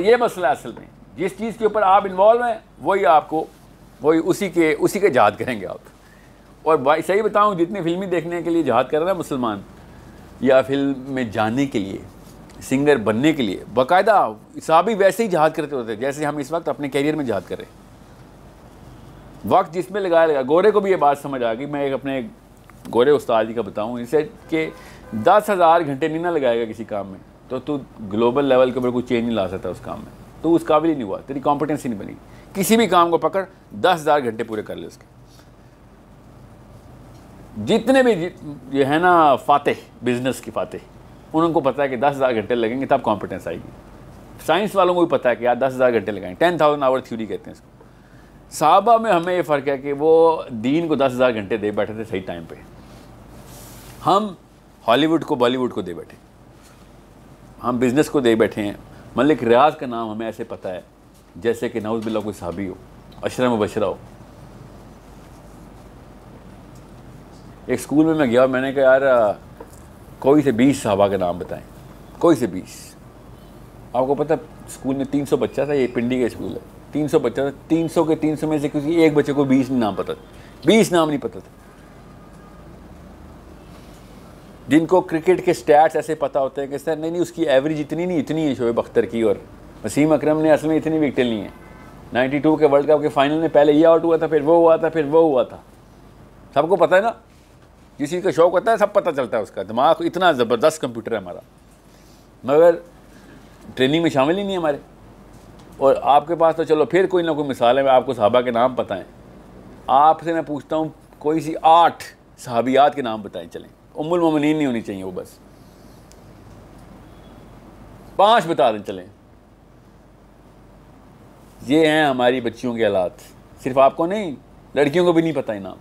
ये मसला असल में जिस चीज़ के ऊपर आप इन्वॉल्व हैं वही आपको वही उसी के उसी के जहाद करेंगे आप और सही बताऊँ जितनी फिल्मी देखने के लिए जहाद कर रहा है मुसलमान या फिल्म में जाने के लिए सिंगर बनने के लिए बाकायदा ही वैसे ही जहाद करते होते जैसे हम इस वक्त अपने कैरियर में जहाद कर रहे हैं वक्त जिसमें लगाया लगा गोरे को भी ये बात समझ आ गई मैं एक अपने गोरे उस्ताद जी का बताऊँ इसे कि दस हज़ार घंटे नहीं ना लगाएगा किसी काम में तो तू ग्लोबल लेवल के ऊपर कोई चेंज नहीं ला सकता उस काम में तो उस काबिल ही नहीं हुआ तेरी कॉम्पिटेंसी नहीं बनी किसी भी काम को पकड़ दस हज़ार घंटे पूरे कर ले उसके जितने भी ये है ना फातेह बिजनेस की फातेह उनको पता है कि दस हज़ार घंटे लगेंगे तब कॉम्पिटेंस आएगी साइंस वालों को भी पता है कि यार दस हज़ार घंटे लगाएंगे टेन थाउजेंड आवर थ्योरी कहते हैं इसको साहबा में हमें ये फ़र्क है कि वो दीन को दस हज़ार घंटे दे बैठे थे सही टाइम पे हम हॉलीवुड को बॉलीवुड को दे बैठे हम बिज़नेस को दे बैठे हैं मलिक रियाज का नाम हमें ऐसे पता है जैसे कि नाउज बिल्ला कोई साहबी हो में बशरा हो एक स्कूल में मैं गया मैंने कहा यार कोई से बीस साहबा के नाम बताएं कोई से बीस आपको पता स्कूल में तीन सौ बच्चा था ये पिंडी का स्कूल है तीन सौ बच्चा था तीन सौ के तीन सौ में से किसी एक बच्चे को बीस नाम पता था बीस नाम नहीं पता था जिनको क्रिकेट के स्टैट्स ऐसे पता होते हैं कि सर नहीं नहीं उसकी एवरेज इतनी नहीं इतनी है शोएब अख्तर की और वसीम अक्रम ने असल में इतनी विकटें ली हैं नाइन्टी के वर्ल्ड कप के फाइनल में पहले ये आउट हुआ था फिर वो हुआ था फिर वो हुआ था सबको पता है ना किसी का शौक होता है सब पता चलता है उसका दिमाग इतना ज़बरदस्त कंप्यूटर है हमारा मगर ट्रेनिंग में शामिल ही नहीं हमारे और आपके पास तो चलो फिर कोई ना कोई मिसाल है आपको सहाबा के नाम पता है आपसे मैं पूछता हूँ कोई सी आठ सहाबियात के नाम बताएं चलें उमुल ममनिन नहीं होनी चाहिए वो बस पाँच बता दें चलें ये हैं हमारी बच्चियों के हालात सिर्फ आपको नहीं लड़कियों को भी नहीं पता इनाम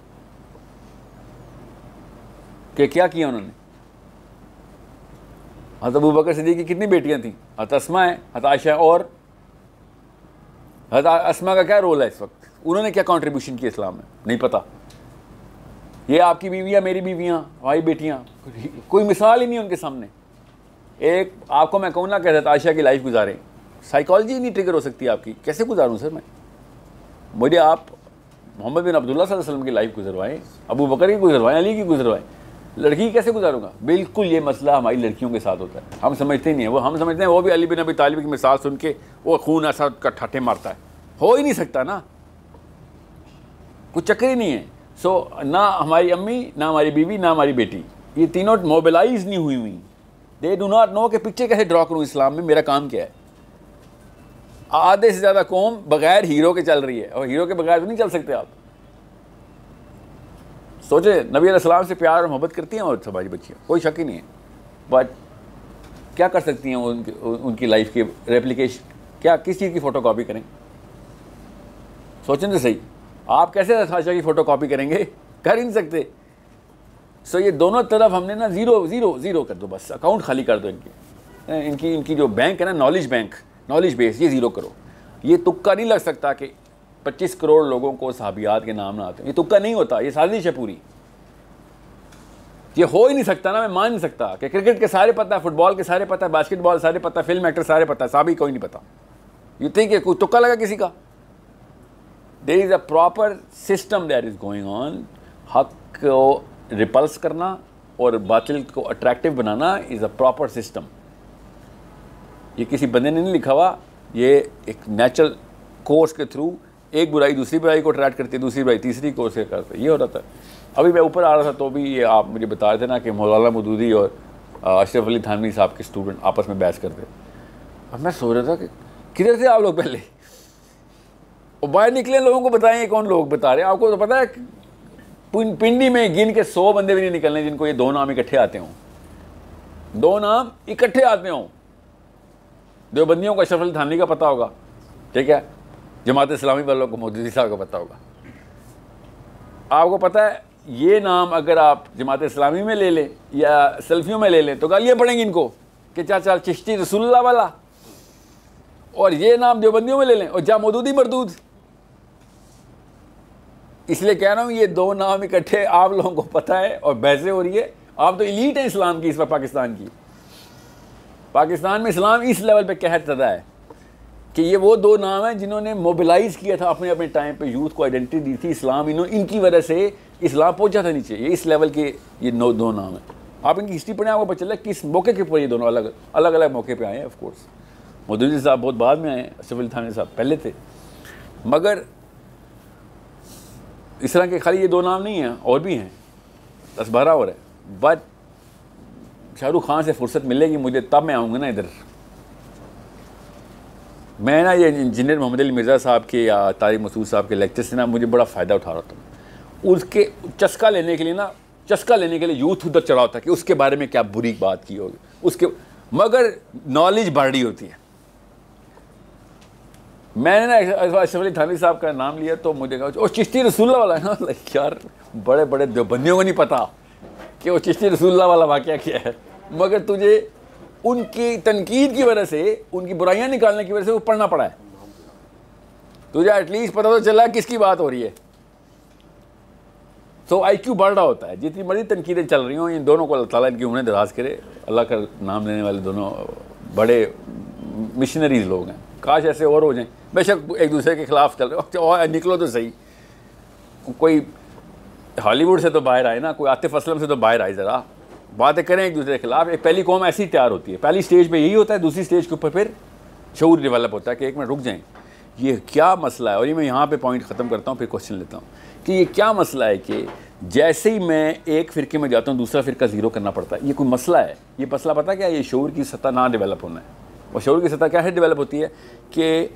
कि क्या किया उन्होंने हत अबू बकर सदी की कितनी बेटियां थीं हत असमा है हत आशा और हत असमा का क्या रोल है इस वक्त उन्होंने क्या कंट्रीब्यूशन किया इस्लाम में नहीं पता ये आपकी बीवियाँ मेरी बीवियाँ भाई बेटियाँ कोई मिसाल ही नहीं उनके सामने एक आपको मैं कहूँ ना कि हजरत की लाइफ गुजारें साइकोलॉजी नहीं ट्रिगर हो सकती आपकी कैसे गुजारूँ सर मैं मुझे आप मोहम्मद बिन अब्दुल्ला वसल्लम की लाइफ गुजरवाएं अबू बकर की गुजरवाएं अली की गुजरवाएं लड़की कैसे गुजारूंगा बिल्कुल ये मसला हमारी लड़कियों के साथ होता है हम समझते नहीं है वो हम समझते हैं वो भी अली बिन अबी तालिब की मिसाल सुन के वो खून ऐसा का ठाठे मारता है हो ही नहीं सकता ना कुछ चक्कर ही नहीं है सो ना हमारी अम्मी ना हमारी बीवी ना हमारी बेटी ये तीनों मोबिलाइज नहीं हुई हुई दे डू नॉट नो कि पिक्चर कैसे ड्रॉ करूँ इस्लाम में मेरा काम क्या है आधे से ज़्यादा कौम बगैर हीरो के चल रही है और हीरो के बगैर तो नहीं चल सकते आप सोचे नबी सलाम से प्यार और मोहब्बत करती हैं और समाजी बच्चियाँ कोई शक ही नहीं है बट क्या कर सकती हैं उनकी उनकी लाइफ की रेप्लीकेशन क्या किस चीज़ की फ़ोटो कापी करें सोचें तो सही आप कैसे साशा की फ़ोटो कापी करेंगे कर ही नहीं सकते सो ये दोनों तरफ हमने ना ज़ीरो ज़ीरो ज़ीरो कर दो बस अकाउंट खाली कर दो इनके इनकी इनकी जो बैंक है ना नॉलेज बैंक नॉलेज बेस ये ज़ीरो करो ये तुक्का नहीं लग सकता कि 25 करोड़ लोगों को सहाबियात के नाम ना आते ये तुक्का नहीं होता ये साजिश है पूरी ये हो ही नहीं सकता ना मैं मान नहीं सकता कि क्रिकेट के सारे पता है फुटबॉल के सारे पता है बास्केटबॉल सारे पता है फिल्म एक्टर सारे पता है साबी ही कोई नहीं पता यू थिंक कोई तुक्का लगा किसी का there is a proper system there is going on हक को रिपल्स करना और बातिल को अट्रैक्टिव बनाना इज़ अ प्रॉपर सिस्टम ये किसी बंदे ने नहीं लिखा हुआ ये एक नेचुरल कोर्स के थ्रू एक बुराई दूसरी बुराई को अट्रैक्ट करती है दूसरी बुराई तीसरी कोर्स से करते ये हो रहा था अभी मैं ऊपर आ रहा था तो भी ये आप मुझे बता रहे थे ना कि मौलाना मदूदी और अशरफ अली थानवी साहब के स्टूडेंट आपस में बहस करते अब मैं सोच रहा था कि किधर थे आप लोग पहले और बाहर निकले लोगों को बताएं कौन लोग बता रहे हैं आपको तो पता है पिंडी में गिन के सौ बंदे भी नहीं निकलने जिनको ये दो नाम इकट्ठे आते हों दो नाम इकट्ठे आते हों देवबंदियों का अशरफ अली का पता होगा ठीक है जमात इस्लामी वालों को मोदी साहब का पता होगा आपको पता है ये नाम अगर आप जमात इस्लामी में ले लें या सेल्फियों में ले लें तो गालियाँ पड़ेंगी इनको कि चाचा चिश्ती रसुल्ला वाला और ये नाम देवबंदियों में ले लें और जा मदूदी मरदूद इसलिए कह रहा हूँ ये दो नाम इकट्ठे आप लोगों को पता है और बैसे हो रही है आप तो इलीट हैं इस्लाम की इस पर पाकिस्तान की पाकिस्तान में इस्लाम इस लेवल पे कहर रहा है कि ये वो दो नाम हैं जिन्होंने मोबिलाइज़ किया था अपने अपने टाइम पे यूथ को आइडेंटिटी दी थी इस्लाम इन्होंने इनकी वजह से इस्लाम पहुंचा था नीचे ये इस लेवल के ये नौ दो नाम हैं आप इनकी हिस्ट्री पढ़ें आपको पता चला किस मौके के ऊपर ये दोनों अलग अलग अलग मौके पर आए हैं ऑफकोर्स मोदी साहब बहुत बाद में आए सिविल थानी साहब पहले थे मगर इस तरह के खाली ये दो नाम नहीं हैं और भी हैं दस बारह और हैं बट शाहरुख खान से फुर्सत मिलेगी मुझे तब मैं आऊँगा ना इधर मैं ना ये इंजीनियर मोहम्मद अली मिर्ज़ा साहब के या तारिक मसूद साहब के लेक्चर से ना मुझे बड़ा फ़ायदा उठा रहा था उसके चस्का लेने के लिए ना चस्का लेने के लिए यूथ उधर चढ़ा होता कि उसके बारे में क्या बुरी बात की होगी उसके मगर नॉलेज बढ़ रही होती है मैंने ना अशरफ अली थानी साहब का नाम लिया तो मुझे कहा चिश्ती रसूल्ला वाला है ना यार बड़े बड़े देवबंदियों को नहीं पता कि वो चिश्ती रसुल्ला वाला वाक़ क्या है मगर तुझे उनकी तनकीद की वजह से उनकी बुराइयाँ निकालने की वजह से वो पढ़ना पड़ा है तुझे एटलीस्ट पता तो चला किसकी बात हो रही है तो आई क्यू बढ़ रहा होता है जितनी मर्जी तनकीदें चल रही हों इन दोनों को अल्लाह ताला इनकी उन्हें दराज करे अल्लाह का नाम लेने वाले दोनों बड़े मिशनरीज लोग हैं काश ऐसे और हो जाएं बेशक एक दूसरे के खिलाफ चल रहे हो अच्छा, निकलो तो सही कोई हॉलीवुड से तो बाहर आए ना कोई आतिफ असलम से तो बाहर आए ज़रा बातें करें एक दूसरे के खिलाफ एक पहली कौम ऐसी तैयार होती है पहली स्टेज पे यही होता है दूसरी स्टेज के ऊपर फिर शूर डेवलप होता है कि एक मिनट रुक जाएं ये क्या मसला है और ये मैं यहाँ पे पॉइंट ख़त्म करता हूँ फिर क्वेश्चन लेता हूँ कि ये क्या मसला है कि जैसे ही मैं एक फ़िरके में जाता हूँ दूसरा फ़िरका ज़ीरो करना पड़ता है ये कोई मसला है ये मसला पता क्या ये शूर की सतह ना डेवलप होना है और शूर की सतह कैसे डेवलप होती है कि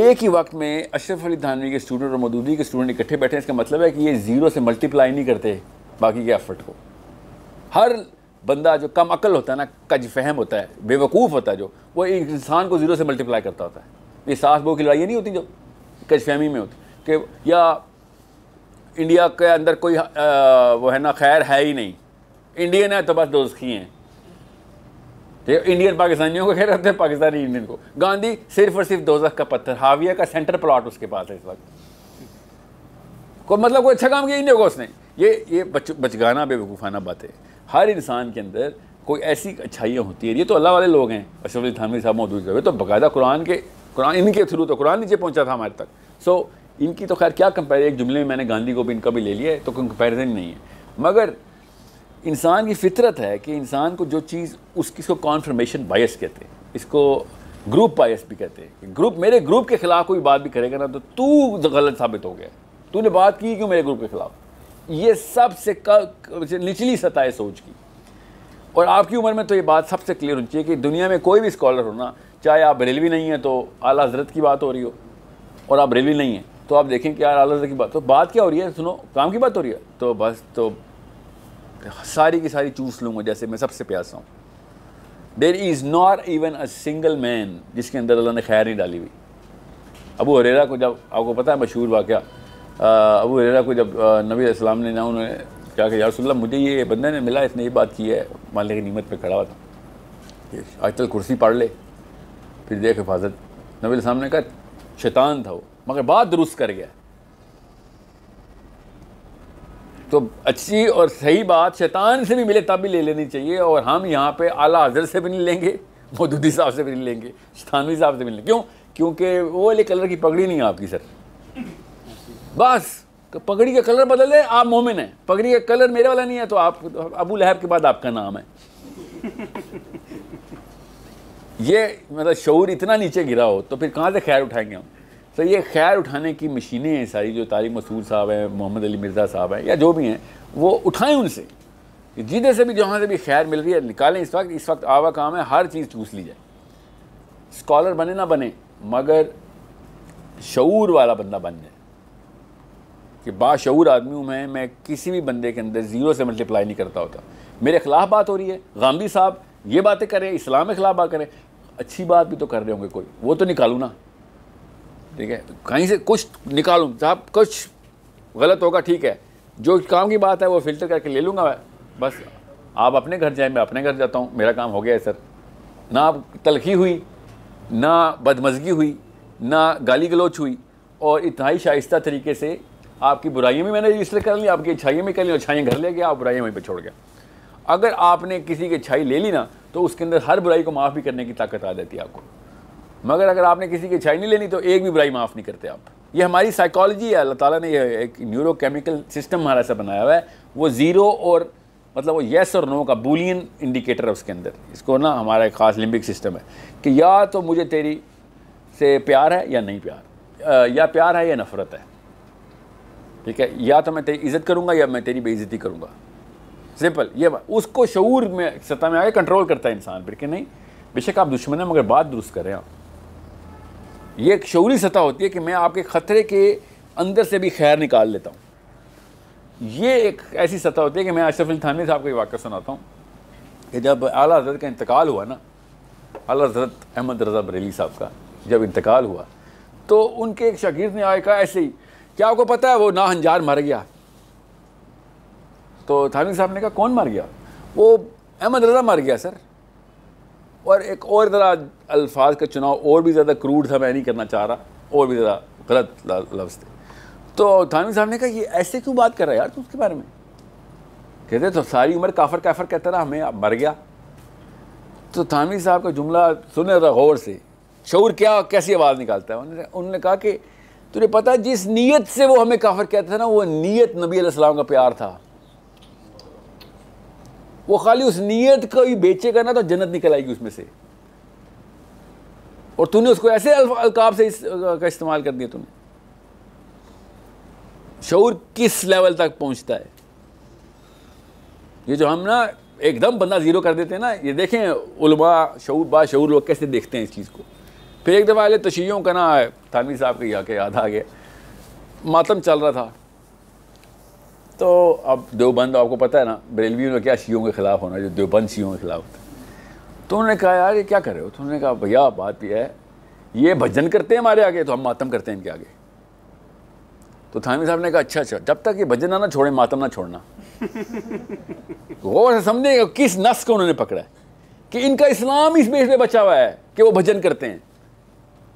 एक ही वक्त में अशरफ अली थानवी के स्टूडेंट और मदूदी के स्टूडेंट इकट्ठे बैठे हैं इसका मतलब है कि ये ज़ीरो से मल्टीप्लाई नहीं करते बाकी के एफर्ट को हर बंदा जो कम अकल होता है ना कज फहम होता है बेवकूफ़ होता है जो वो एक इंसान को ज़ीरो से मल्टीप्लाई करता होता है ये सास बहू की लड़ाई नहीं होती जो कज फहमी में होती कि या इंडिया के अंदर कोई आ, वो है ना खैर है ही नहीं इंडियन है तो बस दोस्त ही हैं तो इंडियन पाकिस्तानियों को कह रहे थे हैं पाकिस्तानी इंडियन को गांधी सिर्फ और सिर्फ दोजख का पत्थर हाविया का सेंटर प्लॉट उसके पास है इस वक्त को मतलब कोई अच्छा काम किया इंडिया को उसने ये ये बच बचगाना बेवकूफ़ाना बात है हर इंसान के अंदर कोई ऐसी अच्छाइयाँ होती है ये तो अल्लाह वाले लोग हैं अशरफ अली थानवी साहब मौजूद हुए तो बाकायदा कुरान के कुरान इनके थ्रू तो कुरान नीचे पहुँचा था हमारे तक सो इनकी तो खैर क्या कंपेरिजन एक जुमले में मैंने गांधी को भी इनका भी ले लिया है तो कोई कंपेरिजन नहीं है मगर इंसान की फितरत है कि इंसान को जो चीज़ उसकी उसको कॉन्फर्मेशन बायस कहते हैं इसको ग्रुप बायस भी कहते हैं ग्रुप मेरे ग्रुप के ख़िलाफ़ कोई बात भी करेगा ना तो तू गलत साबित हो गया तूने बात की क्यों मेरे ग्रुप के ख़िलाफ़ ये सबसे निचली सतह है सोच की और आपकी उम्र में तो ये बात सबसे क्लियर होनी चाहिए कि दुनिया में कोई भी स्कॉलर हो ना चाहे आप रेलवी नहीं है तो आला हजरत की बात हो रही हो और आप रेलवी नहीं है तो आप देखें कि यार आला हजरत की बात तो बात क्या हो रही है सुनो काम की बात हो रही है तो बस तो सारी की सारी चूस लूँगा जैसे मैं सबसे प्यासा हूँ there is not even a single man जिसके अंदर अल्लाह ने खैर नहीं डाली हुई अबू हरेरा को जब आपको पता है मशहूर वाक़ अबू हरेरा को जब नबी इस्लाम ने ना उन्होंने क्या कहा यारसोल्ला मुझे ये बंदे ने मिला इसने ये बात की है मालिक की नीमत पर खड़ा हुआ था आज तक कुर्सी पाड़ ले फिर देख हिफाजत नबी इस्लाम ने कहा शैतान था वो मगर बात दुरुस्त कर गया तो अच्छी और सही बात शैतान से भी मिले तब भी ले लेनी चाहिए और हम यहाँ पे आला हजर से भी नहीं लेंगे मोदूदी साहब से भी नहीं लेंगे स्थानवी साहब से भी नहीं क्यों क्योंकि वो वाले कलर की पगड़ी नहीं आपकी सर बस तो पगड़ी का कलर बदल दें आप मोमिन हैं पगड़ी का कलर मेरे वाला नहीं है तो आप अबू लहब के बाद आपका नाम है ये मतलब शौर इतना नीचे गिरा हो तो फिर कहाँ से खैर उठाएंगे हम सर ये खैर उठाने की मशीनें हैं सारी जो तारिक मसूद साहब हैं मोहम्मद अली मिर्ज़ा साहब हैं या जो भी हैं वो उठाएं उनसे जिधर से भी जहाँ से भी खैर मिल रही है निकालें इस वक्त इस वक्त आवा काम है हर चीज़ चूस ली जाए स्कॉलर बने ना बने मगर शूर वाला बंदा बन जाए कि बाशूर आदमी हूँ मैं मैं किसी भी बंदे के अंदर ज़ीरो से मल्टीप्लाई नहीं करता होता मेरे खिलाफ बात हो रही है गांधी साहब ये बातें करें इस्लाम के खिलाफ बात करें अच्छी बात भी तो कर रहे होंगे कोई वो तो निकालू ना ठीक है तो कहीं से कुछ निकालूँ साहब कुछ गलत होगा ठीक है जो काम की बात है वो फिल्टर करके ले लूँगा मैं बस आप अपने घर जाएं मैं अपने घर जाता हूँ मेरा काम हो गया है सर ना आप तलखी हुई ना बदमजगी हुई ना गाली गलोच हुई और इतना ही शाइस्ता तरीके से आपकी बुराइयाँ भी मैंने इसलिए कर ली आपकी अच्छाइयाँ भी कर ली अच्छाइयाँ घर ले गया आप बुराइयाँ वहीं पर छोड़ गया अगर आपने किसी की अच्छाई ले ली ना तो उसके अंदर हर बुराई को माफ़ भी करने की ताकत आ जाती है आपको मगर अगर आपने किसी की छाई नहीं लेनी तो एक भी बुराई माफ़ नहीं करते आप ये हमारी साइकोलॉजी है अल्लाह ताला ने ये एक न्यूरोकेमिकल सिस्टम हमारा सा बनाया हुआ है वो ज़ीरो और मतलब वो येस और नो का बुलियन इंडिकेटर है उसके अंदर इसको ना हमारा एक ख़ास लिम्बिक सिस्टम है कि या तो मुझे तेरी से प्यार है या नहीं प्यार या प्यार है या नफ़रत है ठीक है या तो मैं तेरी इज़्ज़त करूँगा या मैं तेरी बेइज़्ज़ती करूँगा सिंपल ये उसको शूर में सतह में आगे कंट्रोल करता है इंसान फिर कि नहीं बेशक आप दुश्मन हैं मगर बात दुरुस्त करें आप ये एक शौरी सतह होती है कि मैं आपके ख़तरे के अंदर से भी खैर निकाल लेता हूँ ये एक ऐसी सतह होती है कि मैं अशरफ अली साहब को ये वाक्य सुनाता हूँ कि जब आला हजरत का इंतकाल हुआ ना आला हजरत अहमद रज़ा बरेली साहब का जब इंतकाल हुआ तो उनके एक शागिर्द ने आए कहा ऐसे ही क्या आपको पता है वो ना हंजार मर गया तो थानी साहब ने कहा कौन मर गया वो अहमद रज़ा मर गया सर और एक और ज़रा अल्फाज का चुनाव और भी ज़्यादा क्रूड था मैं नहीं करना चाह रहा और भी ज़रा गलत लफ्ज़ थे तो थानवी साहब ने कहा ये ऐसे क्यों बात कर रहा है यार तू उसके बारे में कहते तो सारी उम्र काफर काफर कहता रहा हमें मर गया तो थानवी साहब का जुमला सुने था गौर से शौर क्या कैसी आवाज़ निकालता है उन्होंने उन्होंने कहा कि तुझे पता जिस नीयत से वो हमें काफर कहता था ना वो नीयत नबी सलाम का प्यार था वो खाली उस नीयत को ही बेचेगा ना तो जन्नत निकल आएगी उसमें से और तूने उसको ऐसे अलकाब से इस का इस्तेमाल कर दिया तूने शूर किस लेवल तक पहुंचता है ये जो हम ना एकदम बंदा ज़ीरो कर देते हैं ना ये देखें उलमा शूर बा लोग कैसे देखते हैं इस चीज़ को फिर एक दफ़ा अले तशियों का ना थानवी साहब का यहाँ के याद आ गया मातम चल रहा था तो अब देवबंद आपको पता है ना बरेलवी में क्या शीयों के ख़िलाफ़ होना जो देवबंद शीयों के ख़िलाफ़ होता तो उन्होंने कहा यार ये क्या कर रहे हो तो उन्होंने कहा भैया बात यह है ये भजन करते हैं हमारे आगे तो हम मातम करते हैं इनके आगे तो थानवी साहब ने कहा अच्छा अच्छा जब तक ये भजन ना ना छोड़े मातम ना छोड़ना गौर से समझेगा किस नस को उन्होंने पकड़ा है कि इनका इस्लाम इस बेस पे बचा हुआ है कि वो भजन करते हैं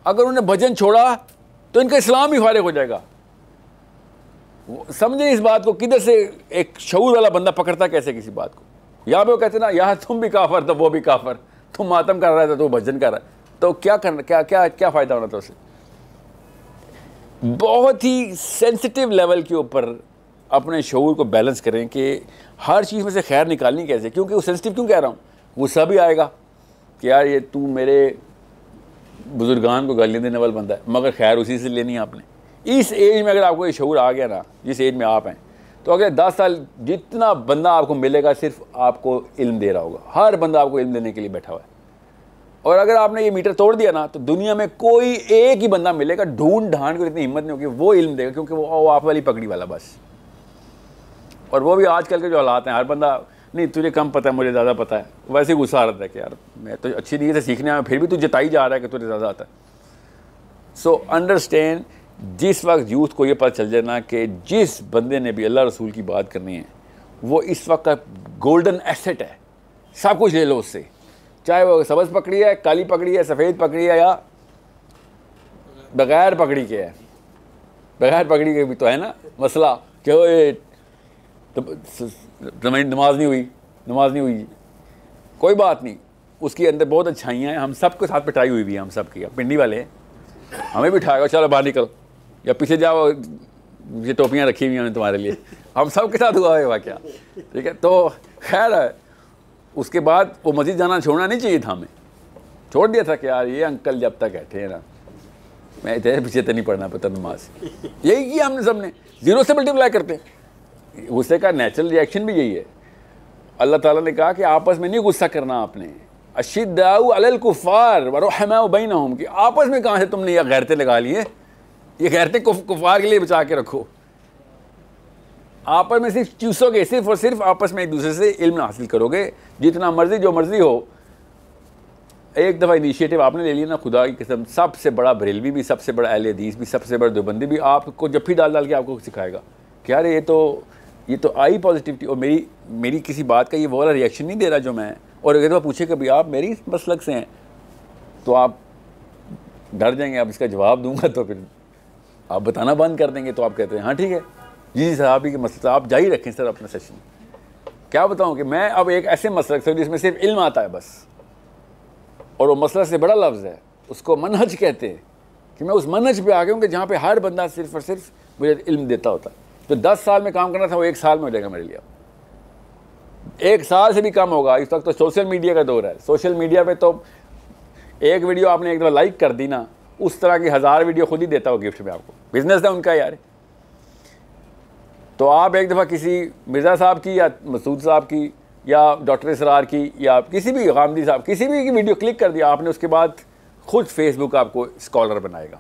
अगर उन्होंने भजन छोड़ा तो इनका इस्लाम ही फारिग हो जाएगा समझे इस बात को किधर से एक शऊर वाला बंदा पकड़ता कैसे किसी बात को यहाँ पे वो कहते ना यहाँ तुम भी काफर तो वो भी काफर तुम मातम कर रहा था तो भजन कर रहा है तो क्या करना क्या क्या क्या फ़ायदा होना था तो उसे बहुत ही सेंसिटिव लेवल के ऊपर अपने शूर को बैलेंस करें कि हर चीज़ में से खैर निकालनी कैसे क्योंकि वो सेंसिटिव क्यों कह रहा हूँ गुस्सा भी आएगा कि यार ये तू मेरे बुजुर्गान को गालियाँ देने वाला बंदा है मगर खैर उसी से लेनी है आपने इस एज में अगर आपको ये शूर आ गया ना जिस एज में आप हैं तो अगले दस साल जितना बंदा आपको मिलेगा सिर्फ आपको इल्म दे रहा होगा हर बंदा आपको इल्म देने के लिए बैठा हुआ है और अगर आपने ये मीटर तोड़ दिया ना तो दुनिया में कोई एक ही बंदा मिलेगा ढूंढ ढांड कर इतनी हिम्मत नहीं होगी वो इल्म देगा क्योंकि वो, आप वाली पकड़ी वाला बस और वो भी आजकल के जो हालात हैं हर बंदा नहीं तुझे कम पता है मुझे ज़्यादा पता है वैसे ही गुस्सा रहता है कि यार मैं तो अच्छी तरीके से सीखने आया फिर भी तू जताई जा रहा है कि तुझे ज़्यादा आता है सो अंडरस्टैंड जिस वक्त यूथ को ये पता चल जाए ना कि जिस बंदे ने भी अल्लाह रसूल की बात करनी है वो इस वक्त का गोल्डन एसेट है सब कुछ ले लो उससे चाहे वो सबज पकड़ी है काली पकड़ी है सफ़ेद पकड़ी है या बगैर पकड़ी के है बगैर पकड़ी के भी तो है ना मसला क्यों वो ये तो नमाज नहीं हुई नमाज नहीं हुई कोई बात नहीं उसके अंदर बहुत अच्छाइयाँ हैं हम सबके साथ पिटाई हुई भी है हम सब की पिंडी वाले हैं हमें भी उठाएगा चलो बाहर निकलो या पीछे जाओ ये टोपियाँ रखी हुई हैं तुम्हारे लिए हम सब के साथ हुआ है वाक्य ठीक है तो खैर उसके बाद वो मस्जिद जाना छोड़ना नहीं चाहिए था हमें छोड़ दिया था कि यार ये अंकल जब तक बैठे हैं ना मैं तेरे पीछे तो नहीं पढ़ना पता नमाज यही किया हमने सबने ज़ीरो से मल्टीप्लाई करते गुस्से का नेचुरल रिएक्शन भी यही है अल्लाह ताला ने कहा कि आपस में नहीं गुस्सा करना आपने अशिदाऊ अलकुफ़ार वरहमा कि आपस में कहाँ से तुमने यह गैरतें लगा लिए ये थे कुफ, कुफार के लिए बचा के रखो आपस में सिर्फ चूसोगे सिर्फ और सिर्फ आपस में एक दूसरे से इल्म हासिल करोगे जितना मर्जी जो मर्जी हो एक दफ़ा इनिशिएटिव आपने ले लिया ना खुदा की कसम सबसे बड़ा बरेलवी भी सबसे बड़ा अहल हदीस भी सबसे बड़ा दुबंदी भी आपको जब भी डाल डाल के आपको सिखाएगा कि यार ये तो ये तो आई पॉजिटिविटी और मेरी मेरी किसी बात का ये वो वाला रिएक्शन नहीं दे रहा जो मैं और एक दफ़ा पूछे कभी आप मेरी मसलक से हैं तो आप डर जाएंगे आप इसका जवाब दूंगा तो फिर आप बताना बंद कर देंगे तो आप कहते हैं हाँ ठीक है जी जी सर आप ही के मसले आप जारी रखें सर अपना सेशन क्या बताऊँ कि मैं अब एक ऐसे मसलक से जिसमें सिर्फ इल्म आता है बस और वो मसला से बड़ा लफ्ज़ है उसको मनहज कहते हैं कि मैं उस मनहज पे आ गया हूँ कि जहाँ पे हर बंदा सिर्फ और सिर्फ मुझे इल्म देता होता है जो दस साल में काम करना था वो एक साल में हो जाएगा मेरे लिए एक साल से भी कम होगा इस वक्त तो सोशल मीडिया का दौर है सोशल मीडिया पे तो एक वीडियो आपने एक दफ़ा लाइक कर दी ना उस तरह की हज़ार वीडियो खुद ही देता हो गिफ्ट में आपको बिज़नेस है उनका यार तो आप एक दफ़ा किसी मिर्ज़ा साहब की या मसूद साहब की या डॉक्टर इसरार की या किसी भी गामदी साहब किसी भी की वीडियो क्लिक कर दिया आपने उसके बाद खुद फेसबुक आपको स्कॉलर बनाएगा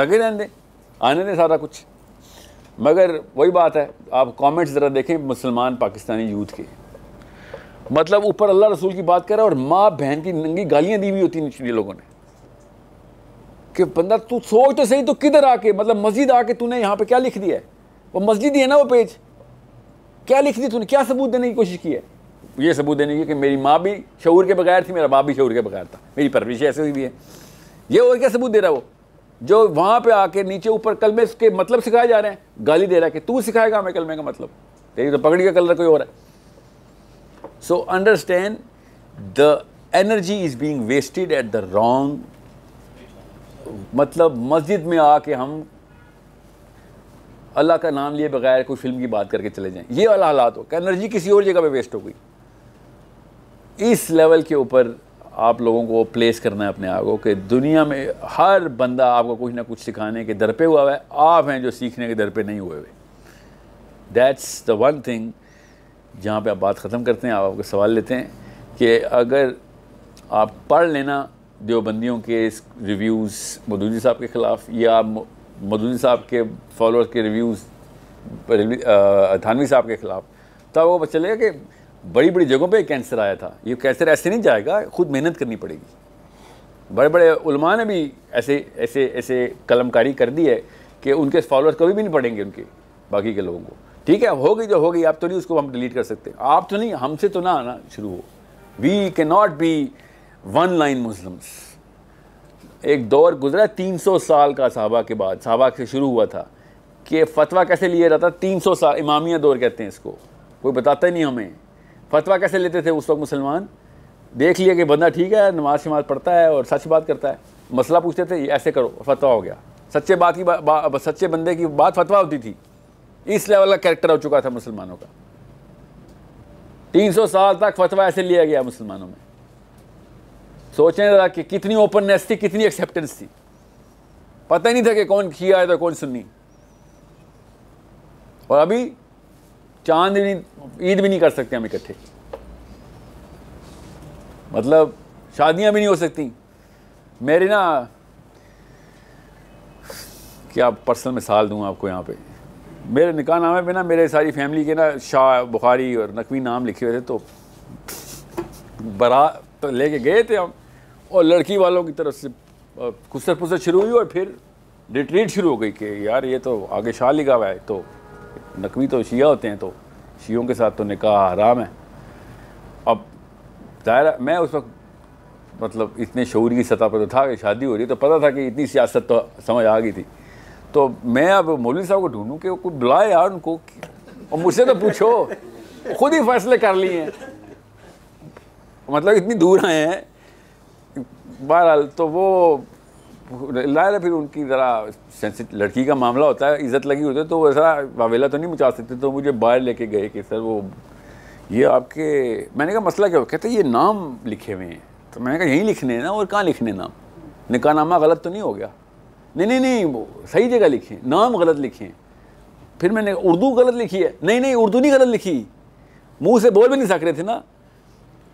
लगे रहने दें आने दें सारा कुछ मगर वही बात है आप कमेंट्स ज़रा देखें मुसलमान पाकिस्तानी यूथ के मतलब ऊपर अल्लाह रसूल की बात करें और माँ बहन की नंगी गालियाँ दी हुई होती हैं लोगों ने कि बंदा तू सोच तो सही तो किधर आके मतलब मस्जिद आके तूने यहाँ पे क्या लिख दिया है वो मस्जिद ही है ना वो पेज क्या लिख दी तूने क्या सबूत देने की कोशिश की है ये सबूत देने की कि मेरी माँ भी शूर के बगैर थी मेरा बाप भी शूर के बगैर था मेरी परवरिश ऐसे हुई भी है ये और क्या सबूत दे रहा है वो जो वहाँ पर आके नीचे ऊपर कलमे के मतलब सिखाए जा रहे हैं गाली दे रहा है कि तू सिखाएगा हमें कलमे का मतलब तेरी तो पगड़ी का कलर कोई और है so understand the energy is being wasted at the wrong मतलब मस्जिद में आके हम अल्लाह का नाम लिए बगैर कोई फिल्म की बात करके चले जाएं ये वाला हालात हो क्या एनर्जी किसी और जगह पे वेस्ट हो गई इस लेवल के ऊपर आप लोगों को प्लेस करना है अपने आप को कि दुनिया में हर बंदा आपको कुछ ना कुछ सिखाने के दर पे हुआ है आप हैं जो सीखने के दर पे नहीं हुए हुए दैट्स द वन थिंग जहाँ पे आप बात ख़त्म करते हैं आप आपको सवाल लेते हैं कि अगर आप पढ़ लेना देवबंदियों के रिव्यूज़ मदूदी साहब के ख़िलाफ़ या मदूदी साहब के फॉलोअर्स के रिव्यूज़ थानवी साहब के ख़िलाफ़ तब वो पता चलेगा कि बड़ी बड़ी जगहों पे कैंसर आया था ये कैंसर ऐसे नहीं जाएगा खुद मेहनत करनी पड़ेगी बड़े बड़े उलमा ने भी ऐसे ऐसे ऐसे कलमकारी कर दी है कि उनके फॉलोअर्स कभी भी नहीं पढ़ेंगे उनके बाकी के लोगों को ठीक है हो गई जो तो हो गई आप तो नहीं उसको हम डिलीट कर सकते आप तो नहीं हमसे तो ना आना शुरू हो we can not be one line Muslims एक दौर गुजरा तीन सौ साल का साहबा के बाद साहबा से शुरू हुआ था कि फतवा कैसे लिया जाता तीन सौ साल इमामिया दौर कहते हैं इसको कोई बताता ही नहीं हमें फतवा कैसे लेते थे उस वक्त मुसलमान देख लिया कि बंदा ठीक है नमाज शमाज पढ़ता है और सच बात करता है मसला पूछते थे ऐसे करो फतवा हो गया सच्चे बात की बा, बा, सच्चे बंदे की बात फतवा होती थी इस लेवल का कैरेक्टर हो चुका था मुसलमानों का तीन सौ साल तक फतवा ऐसे लिया गया मुसलमानों में सोचने लगा कि कितनी ओपननेस थी कितनी एक्सेप्टेंस थी पता ही नहीं था कि कौन किया है तो कौन सुननी और अभी चांद भी नहीं ईद भी नहीं कर सकते हम इकट्ठे मतलब शादियां भी नहीं हो सकती मेरी ना क्या पर्सनल मिसाल दूँ आपको यहाँ पे मेरे निकाह नामे पे ना मेरे सारी फैमिली के ना शाह बुखारी और नकवी नाम लिखे हुए थे तो बरा तो लेके गए थे हम और लड़की वालों की तरफ से खुसर फुसर शुरू हुई और फिर रिट्रीट शुरू हो गई कि यार ये तो आगे शाह लिखा हुआ है तो नकवी तो शिया होते हैं तो शियों के साथ तो निकाह आराम है अब दायरा मैं उस वक्त मतलब इतने शौर की सतह पर तो था कि शादी हो रही तो पता था कि इतनी सियासत तो समझ आ गई थी तो मैं अब मौलवी साहब को ढूंढूं कि कोई बुलाए यार उनको और मुझसे तो पूछो खुद ही फैसले कर लिए हैं मतलब इतनी दूर आए हैं बहरहाल तो वो लाए फिर उनकी ज़रा लड़की का मामला होता है इज्जत लगी होती है तो ऐसा वावेला तो नहीं मचा सकते तो मुझे बाहर लेके गए कि सर वो ये आपके मैंने कहा मसला क्या हो कहते ये नाम लिखे हुए हैं तो मैंने कहा यहीं लिखने हैं ना और कहाँ लिखने नाम निकाहनामा गलत तो नहीं हो गया नहीं नहीं नहीं वो सही जगह लिखे नाम गलत लिखे फिर मैंने उर्दू गलत लिखी है नहीं नहीं उर्दू नहीं गलत लिखी मुँह से बोल भी नहीं सक रहे थे ना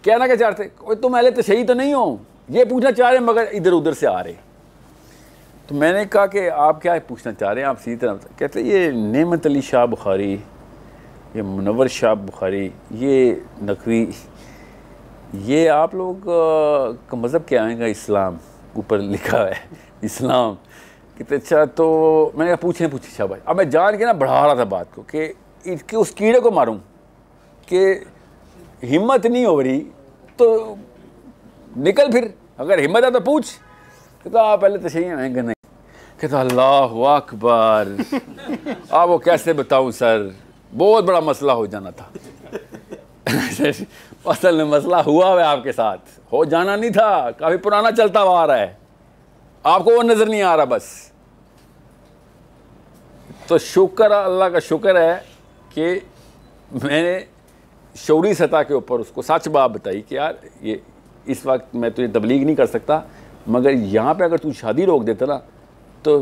कहना क्या चाहते तुम अहले सही तो नहीं हो ये पूछना चाह रहे हैं मगर इधर उधर से आ रहे तो मैंने कहा कि आप क्या पूछना चाह रहे हैं आप सीधी तरह कहते ये नेमत अली शाह बुखारी ये मुनवर शाह बुखारी ये नकवी ये आप लोग का मज़हब क्या आएगा इस्लाम ऊपर लिखा है इस्लाम कितने अच्छा तो मैंने कहा पूछे पूछे शाह भाई अब मैं जान के ना बढ़ा रहा था बात को कि इसके उस कीड़े को मारूं कि हिम्मत नहीं हो रही तो निकल फिर अगर हिम्मत है तो पूछ तो आप पहले तो सही है नहीं कहता अल्लाह अकबर आप वो कैसे बताऊं सर बहुत बड़ा मसला हो जाना था असल में मसला हुआ है आपके साथ हो जाना नहीं था काफ़ी पुराना चलता हुआ आ रहा है आपको वो नज़र नहीं आ रहा बस तो शुक्र अल्लाह का शुक्र है कि मैंने शौरी सतह के ऊपर उसको सच बात बताई कि यार ये इस वक्त मैं तुझे तबलीग नहीं कर सकता मगर यहाँ पे अगर तू शादी रोक देता ना तो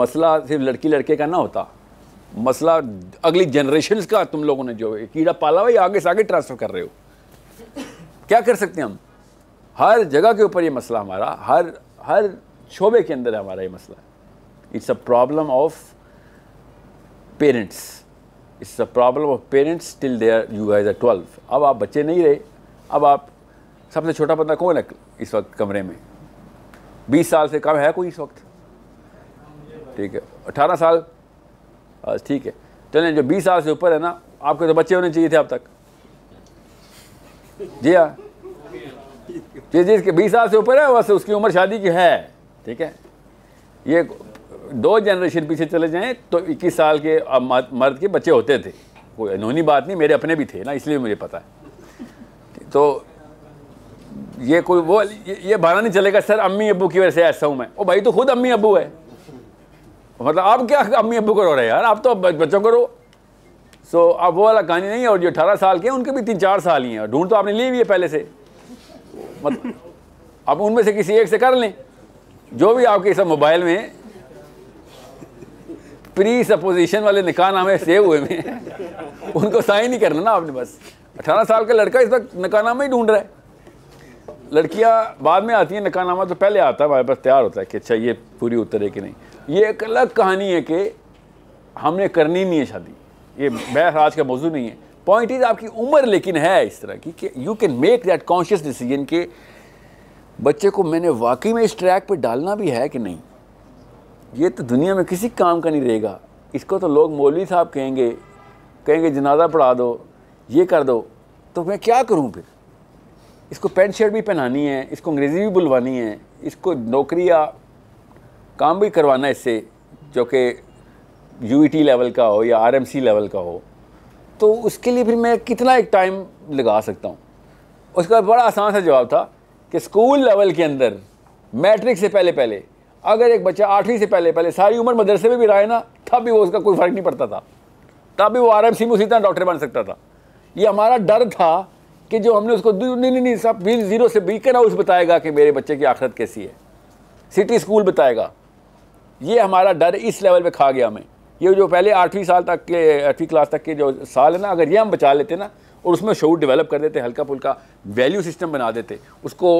मसला सिर्फ लड़की लड़के का ना होता मसला अगली जनरेशन का तुम लोगों ने जो कीड़ा पाला हुआ आगे से आगे ट्रांसफ़र कर रहे हो क्या कर सकते हैं हम हर जगह के ऊपर ये मसला हमारा हर हर शोबे के अंदर हमारा ये मसला है it's a problem of parents it's a problem of parents till there you has a twelve अब आप बच्चे नहीं रहे अब आप सबसे छोटा बंदा कौन है इस वक्त कमरे में बीस साल से कम है कोई इस वक्त ठीक है अठारह साल ठीक है चलें जो बीस साल से ऊपर है ना आपके तो बच्चे होने चाहिए थे अब तक जी हाँ जिस जिस बीस साल से ऊपर है बस उसकी उम्र शादी की है ठीक है ये दो जनरेशन पीछे चले जाएं तो 21 साल के मर्द के बच्चे होते थे कोई अनोनी बात नहीं मेरे अपने भी थे ना इसलिए मुझे पता है तो ये कोई वो ये, भाड़ा नहीं चलेगा सर अम्मी अबू की वजह से ऐसा हूँ मैं ओ भाई तो खुद अम्मी अबू है मतलब आप क्या अम्मी अबू को रो रहे यार आप तो बच्चों को रो सो अब वो वाला कहानी नहीं है और जो अठारह साल के हैं उनके भी तीन चार साल ही हैं ढूंढ तो आपने ली हुई है पहले से मतलब अब उनमें से किसी एक से कर लें जो भी आपके सब मोबाइल में प्री सपोजिशन वाले निकाह नामे सेव हुए में उनको साइन ही करना ना आपने बस अठारह साल का लड़का इस वक्त निका नामा ही ढूंढ रहा है लड़कियाँ बाद में आती हैं निकाहनामा तो पहले आता है हमारे पास तैयार होता है कि अच्छा ये पूरी उतरे कि नहीं ये एक अलग कहानी है कि हमने करनी नहीं है शादी ये बहस आज का मौजू नहीं है पॉइंट इज आपकी उम्र लेकिन है इस तरह की कि you can make that conscious decision के बच्चे को मैंने वाकई में इस ट्रैक पर डालना भी है कि नहीं ये तो दुनिया में किसी काम का नहीं रहेगा इसको तो लोग मौलवी साहब कहेंगे कहेंगे जनाजा पढ़ा दो ये कर दो तो मैं क्या करूँ फिर इसको पेंट शर्ट भी पहनानी है इसको अंग्रेज़ी भी बुलवानी है इसको नौकरी या काम भी करवाना है इससे जो कि यू लेवल e का हो या आर लेवल का हो तो उसके लिए फिर मैं कितना एक टाइम लगा सकता हूँ उसका बड़ा आसान सा जवाब था कि स्कूल लेवल के अंदर मैट्रिक से पहले पहले अगर एक बच्चा आठवीं से पहले पहले सारी उम्र मदरसे में भी रहा है ना तब भी वो उसका कोई फ़र्क नहीं पड़ता था तब भी वो आर में उसी तरह डॉक्टर बन सकता था ये हमारा डर था कि जो हमने उसको नहीं नहीं नहीं सब बिल ज़ीरो से बीकन हाउस बताएगा कि मेरे बच्चे की आखिरत कैसी है सिटी स्कूल बताएगा ये हमारा डर इस लेवल पे खा गया हमें ये जो पहले आठवीं साल तक के आठवीं क्लास तक के जो साल है ना अगर ये हम बचा लेते ना और उसमें शोर डेवलप कर देते हल्का फुल्का वैल्यू सिस्टम बना देते उसको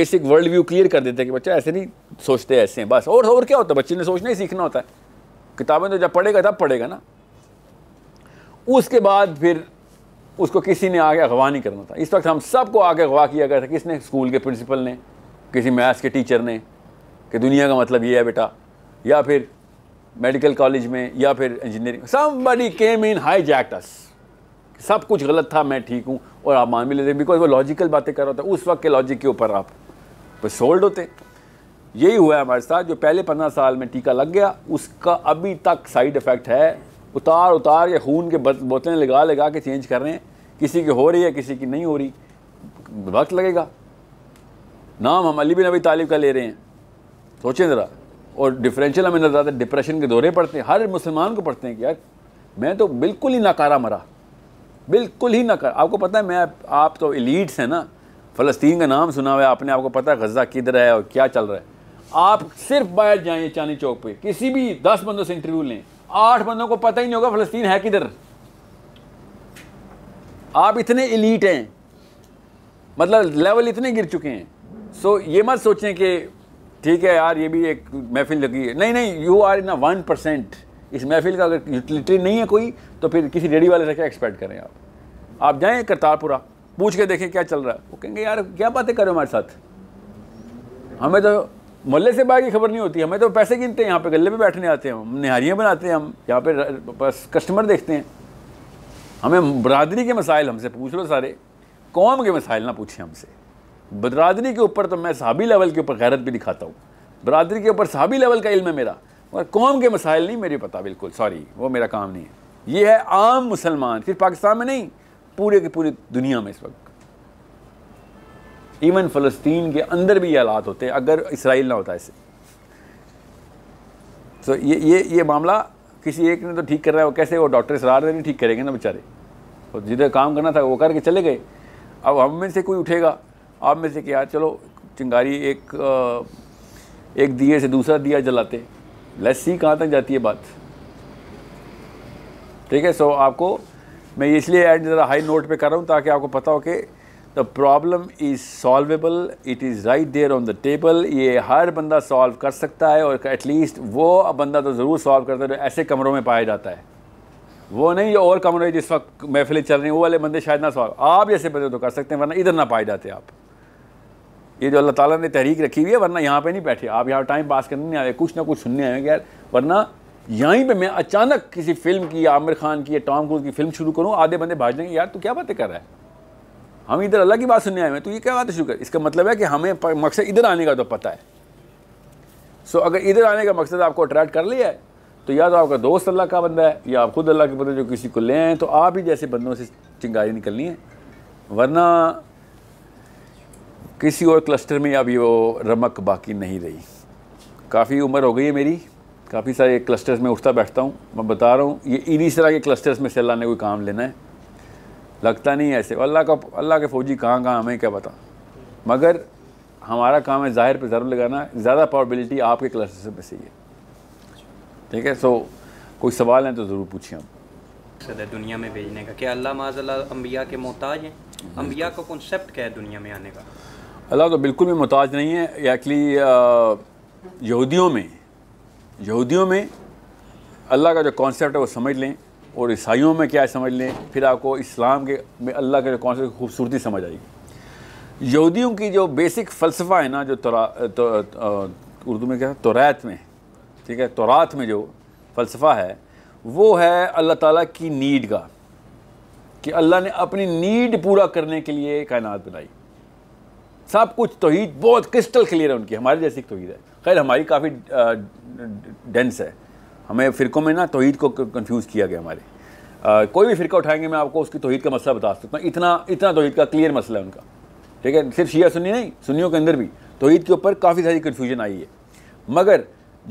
बेसिक वर्ल्ड व्यू क्लियर कर देते कि बच्चा ऐसे नहीं सोचते ऐसे बस और और क्या होता है बच्चे ने सोचना ही सीखना होता है किताबें तो जब पढ़ेगा तब पढ़ेगा ना उसके बाद फिर उसको किसी ने आगे अगवा नहीं करना था इस वक्त हम सबको आगे अगवा किया गया था किसने स्कूल के प्रिंसिपल ने किसी मैथ्स के टीचर ने कि दुनिया का मतलब ये है बेटा या फिर मेडिकल कॉलेज में या फिर इंजीनियरिंग सम बडी केम इन हाई जैक्टस सब कुछ गलत था मैं ठीक हूँ और आप मान भी लेते बिकॉज वो लॉजिकल बातें कर रहा था उस वक्त के लॉजिक के ऊपर आप तो सोल्ड होते यही हुआ है हमारे साथ जो पहले पंद्रह साल में टीका लग गया उसका अभी तक साइड इफ़ेक्ट है उतार उतार के खून के बोतलें लगा लगा के चेंज कर रहे हैं किसी की हो रही है किसी की नहीं हो रही वक्त लगेगा नाम हम अली बिन अभी तालिब का ले रहे हैं सोचें ज़रा और डिफरेंशियल हमें नजर आता है डिप्रेशन के दौरे पड़ते हैं हर मुसलमान को पढ़ते हैं कि यार मैं तो बिल्कुल ही नाकारा मरा बिल्कुल ही नाकारा आपको पता है मैं आप तो एलीट्स हैं ना फ़लस्तीन का नाम सुना हुआ है आपने आपको पता है गज़ा किधर है और क्या चल रहा है आप सिर्फ बाहर जाएँ चाँदी चौक पर किसी भी दस बंदों से इंटरव्यू लें आठ बंदों को पता ही नहीं होगा फलस्तीन है किधर आप इतने इलीट हैं मतलब लेवल इतने गिर चुके हैं सो so, ये मत सोचें कि ठीक है यार ये भी एक महफिल लगी है नहीं नहीं you are in one percent इस महफिल का अगर यूटिलिटी नहीं है कोई तो फिर किसी रेडी वाले से क्या एक्सपेक्ट करें आप आप जाएँ करतारपुरा पूछ के देखें क्या चल रहा है वो कहेंगे यार क्या बातें करें हमारे साथ हमें तो मोहल्ले से बाहर की खबर नहीं होती हमें तो पैसे गिनते हैं यहाँ पे गले पे बैठने आते हैं हम निहारियाँ बनाते हैं हम यहाँ पे बस कस्टमर देखते हैं हमें बरदरी के मसाइल हमसे पूछ लो सारे कौम के मसाइल ना पूछें हमसे बरदरी के ऊपर तो मैं सहाबी लेवल के ऊपर गैरत भी दिखाता हूँ बरदरी के ऊपर सहाबी लेवल का इल्म है मेरा और कौम के मसाइल नहीं मेरे पता बिल्कुल सॉरी वो मेरा काम नहीं है ये है आम मुसलमान सिर्फ पाकिस्तान में नहीं पूरे के पूरी दुनिया में इस वक्त इवन फ़लस्तीन के अंदर भी ये हालात होते हैं अगर इसराइल ना होता ऐसे तो ये ये ये मामला किसी एक ने तो ठीक कर रहा है वो कैसे वो डॉक्टर इसरार नहीं ठीक करेंगे ना बेचारे और जिधर काम करना था वो करके चले गए अब हम में से कोई उठेगा आप में से कि यार चलो चिंगारी एक एक दिए से दूसरा दिया जलाते लस्सी कहाँ तक जाती है बात ठीक है सो आपको मैं इसलिए ऐड ज़रा हाई नोट पे कर रहा हूँ ताकि आपको पता हो कि the problem is solvable it is right there on the table ये हर बंदा सॉल्व कर सकता है और एटलीस्ट वो बंदा तो ज़रूर सॉल्व करता है जो ऐसे कमरों में पाया जाता है वो नहीं जो और कमरे जिस वक्त महफिलें चल रही हैं वो वाले बंदे शायद ना सॉल्व आप जैसे बंदे तो कर सकते हैं वरना इधर ना पाए जाते आप ये जो अल्लाह ताला ने तहरीक रखी हुई है वरना यहाँ पे नहीं बैठे आप यहाँ टाइम पास करने नहीं आए कुछ ना कुछ सुनने आए यार वरना यहीं पे मैं अचानक किसी फिल्म की आमिर खान की या टॉम क्रूज की फिल्म शुरू करूँ आधे बंदे भाज देंगे यार तो क्या बातें कर रहा है हम इधर अल्लाह की बात सुनने आए हैं तो ये क्या बात है शुक्र इसका मतलब है कि हमें मकसद इधर आने का तो पता है सो अगर इधर आने का मकसद आपको अट्रैक्ट कर लिया है तो या तो आपका दोस्त अल्लाह का बंदा है या आप खुद अल्लाह के बंदे जो किसी को ले आए तो आप ही जैसे बंदों से चिंगारी निकलनी है वरना किसी और क्लस्टर में अभी वो रमक बाकी नहीं रही काफ़ी उम्र हो गई है मेरी काफ़ी सारे क्लस्टर्स में उठता बैठता हूँ मैं बता रहा हूँ ये इन्हीं तरह के क्लस्टर्स में से अल्लाह ने कोई काम लेना है लगता नहीं ऐसे अल्लाह का अल्लाह के फ़ौजी कहाँ कहाँ हमें क्या पता मगर हमारा काम है ज़ाहिर पे ज़रूर लगाना ज़्यादा पॉबिलिटी आपके क्लस्टर में से ही है ठीक है सो कोई सवाल है तो ज़रूर पूछिए हम दुनिया में भेजने का क्या अल्लाह माजल अम्बिया के मोहताज हैं अम्बिया का कॉन्सेप्ट क्या है दुनिया में आने का अल्लाह तो बिल्कुल भी मोहताज नहीं है एक्चुअली uh, यहूदियों में यहूदियों में अल्लाह का जो कॉन्सेप्ट है वो समझ लें और ईसाइयों में क्या समझ लें फिर आपको इस्लाम के में अल्लाह के कौन से खूबसूरती समझ आएगी यहूदियों की जो बेसिक फ़लसफ़ा है ना जो तो, उर्दू में क्या तोरात में ठीक है तोरात में जो फ़लसफ़ा है वो है अल्लाह ताला की नीड का कि अल्लाह ने अपनी नीड पूरा करने के लिए कायनात बनाई सब कुछ तोहद बहुत क्रिस्टल क्लियर है उनकी हमारी जैसी तोहद है खैर हमारी काफ़ी डेंस है हमें फ़िरकों में ना तोहद को कन्फ्यूज़ किया गया हमारे आ, कोई भी फ़िरका उठाएंगे मैं आपको उसकी तोहद का मसला बता सकता हूँ इतना इतना तोहद का क्लियर मसला है उनका ठीक है सिर्फ शिया सुनी नहीं सुनियों के अंदर भी तोहद के ऊपर काफ़ी सारी कन्फ्यूजन आई है मगर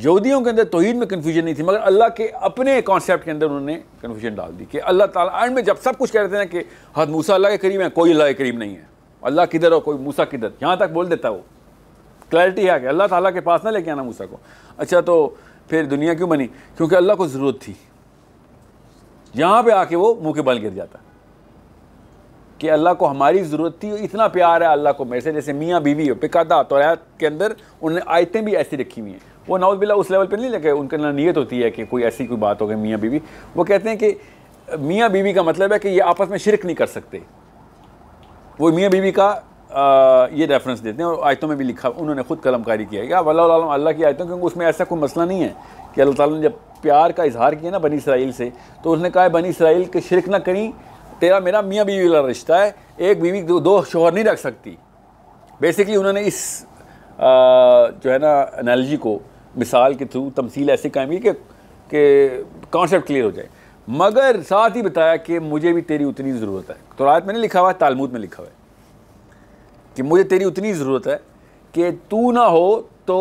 जोदियों के अंदर तोहद में कन्फ्यूजन नहीं थी मगर अल्लाह के अपने कॉन्सेप्ट के अंदर उन्होंने कन्फ्यूजन डाल दी कि अल्लाह ताला में जब सब कुछ कह रहे थे ना कि हद मूसा अल्लाह के करीब है कोई अल्लाह के करीब नहीं है अल्लाह किधर हो कोई मूसा किधर यहाँ तक बोल देता है वो क्लैरिटी है कि अल्लाह ताला के पास ना लेके आना मूसा को अच्छा तो फिर दुनिया क्यों बनी क्योंकि अल्लाह को ज़रूरत थी यहाँ पे आके वो मुँह के बल गिर जाता कि अल्लाह को हमारी ज़रूरत थी इतना प्यार है अल्लाह को मेरे से जैसे मियाँ बीवी हो पिकादा तो के अंदर उन्होंने आयतें भी ऐसी रखी हुई हैं वो नाउज बिल्ला उस लेवल पे नहीं लगे उनके ना नीयत होती है कि कोई ऐसी कोई बात हो गई मियाँ बीवी वो कहते हैं कि मियाँ बीवी का मतलब है कि ये आपस में शिरक नहीं कर सकते वो मियाँ बीवी का ये रेफरेंस देते हैं और आयतों में भी लिखा उन्होंने खुद कलमकारी किया है वल्लम अल्लाह की आयतों क्योंकि उसमें ऐसा कोई मसला नहीं है कि अल्लाह ताला ने जब प्यार का इजहार किया ना बनी इसराइल से तो उसने कहा बनी इसराइल के शिरक ना करी तेरा मेरा मियाँ बीवी वाला रिश्ता है एक बीवी दो, दो शोहर नहीं रख सकती बेसिकली उन्होंने इस आ, जो है ना एनालॉजी को मिसाल के थ्रू तमसील ऐसे कायम की कि कॉन्सेप्ट क्लियर हो जाए मगर साथ ही बताया कि मुझे भी तेरी उतनी ज़रूरत है तो रात मैंने लिखा हुआ है तालमूद में लिखा हुआ है कि मुझे तेरी उतनी ज़रूरत है कि तू ना हो तो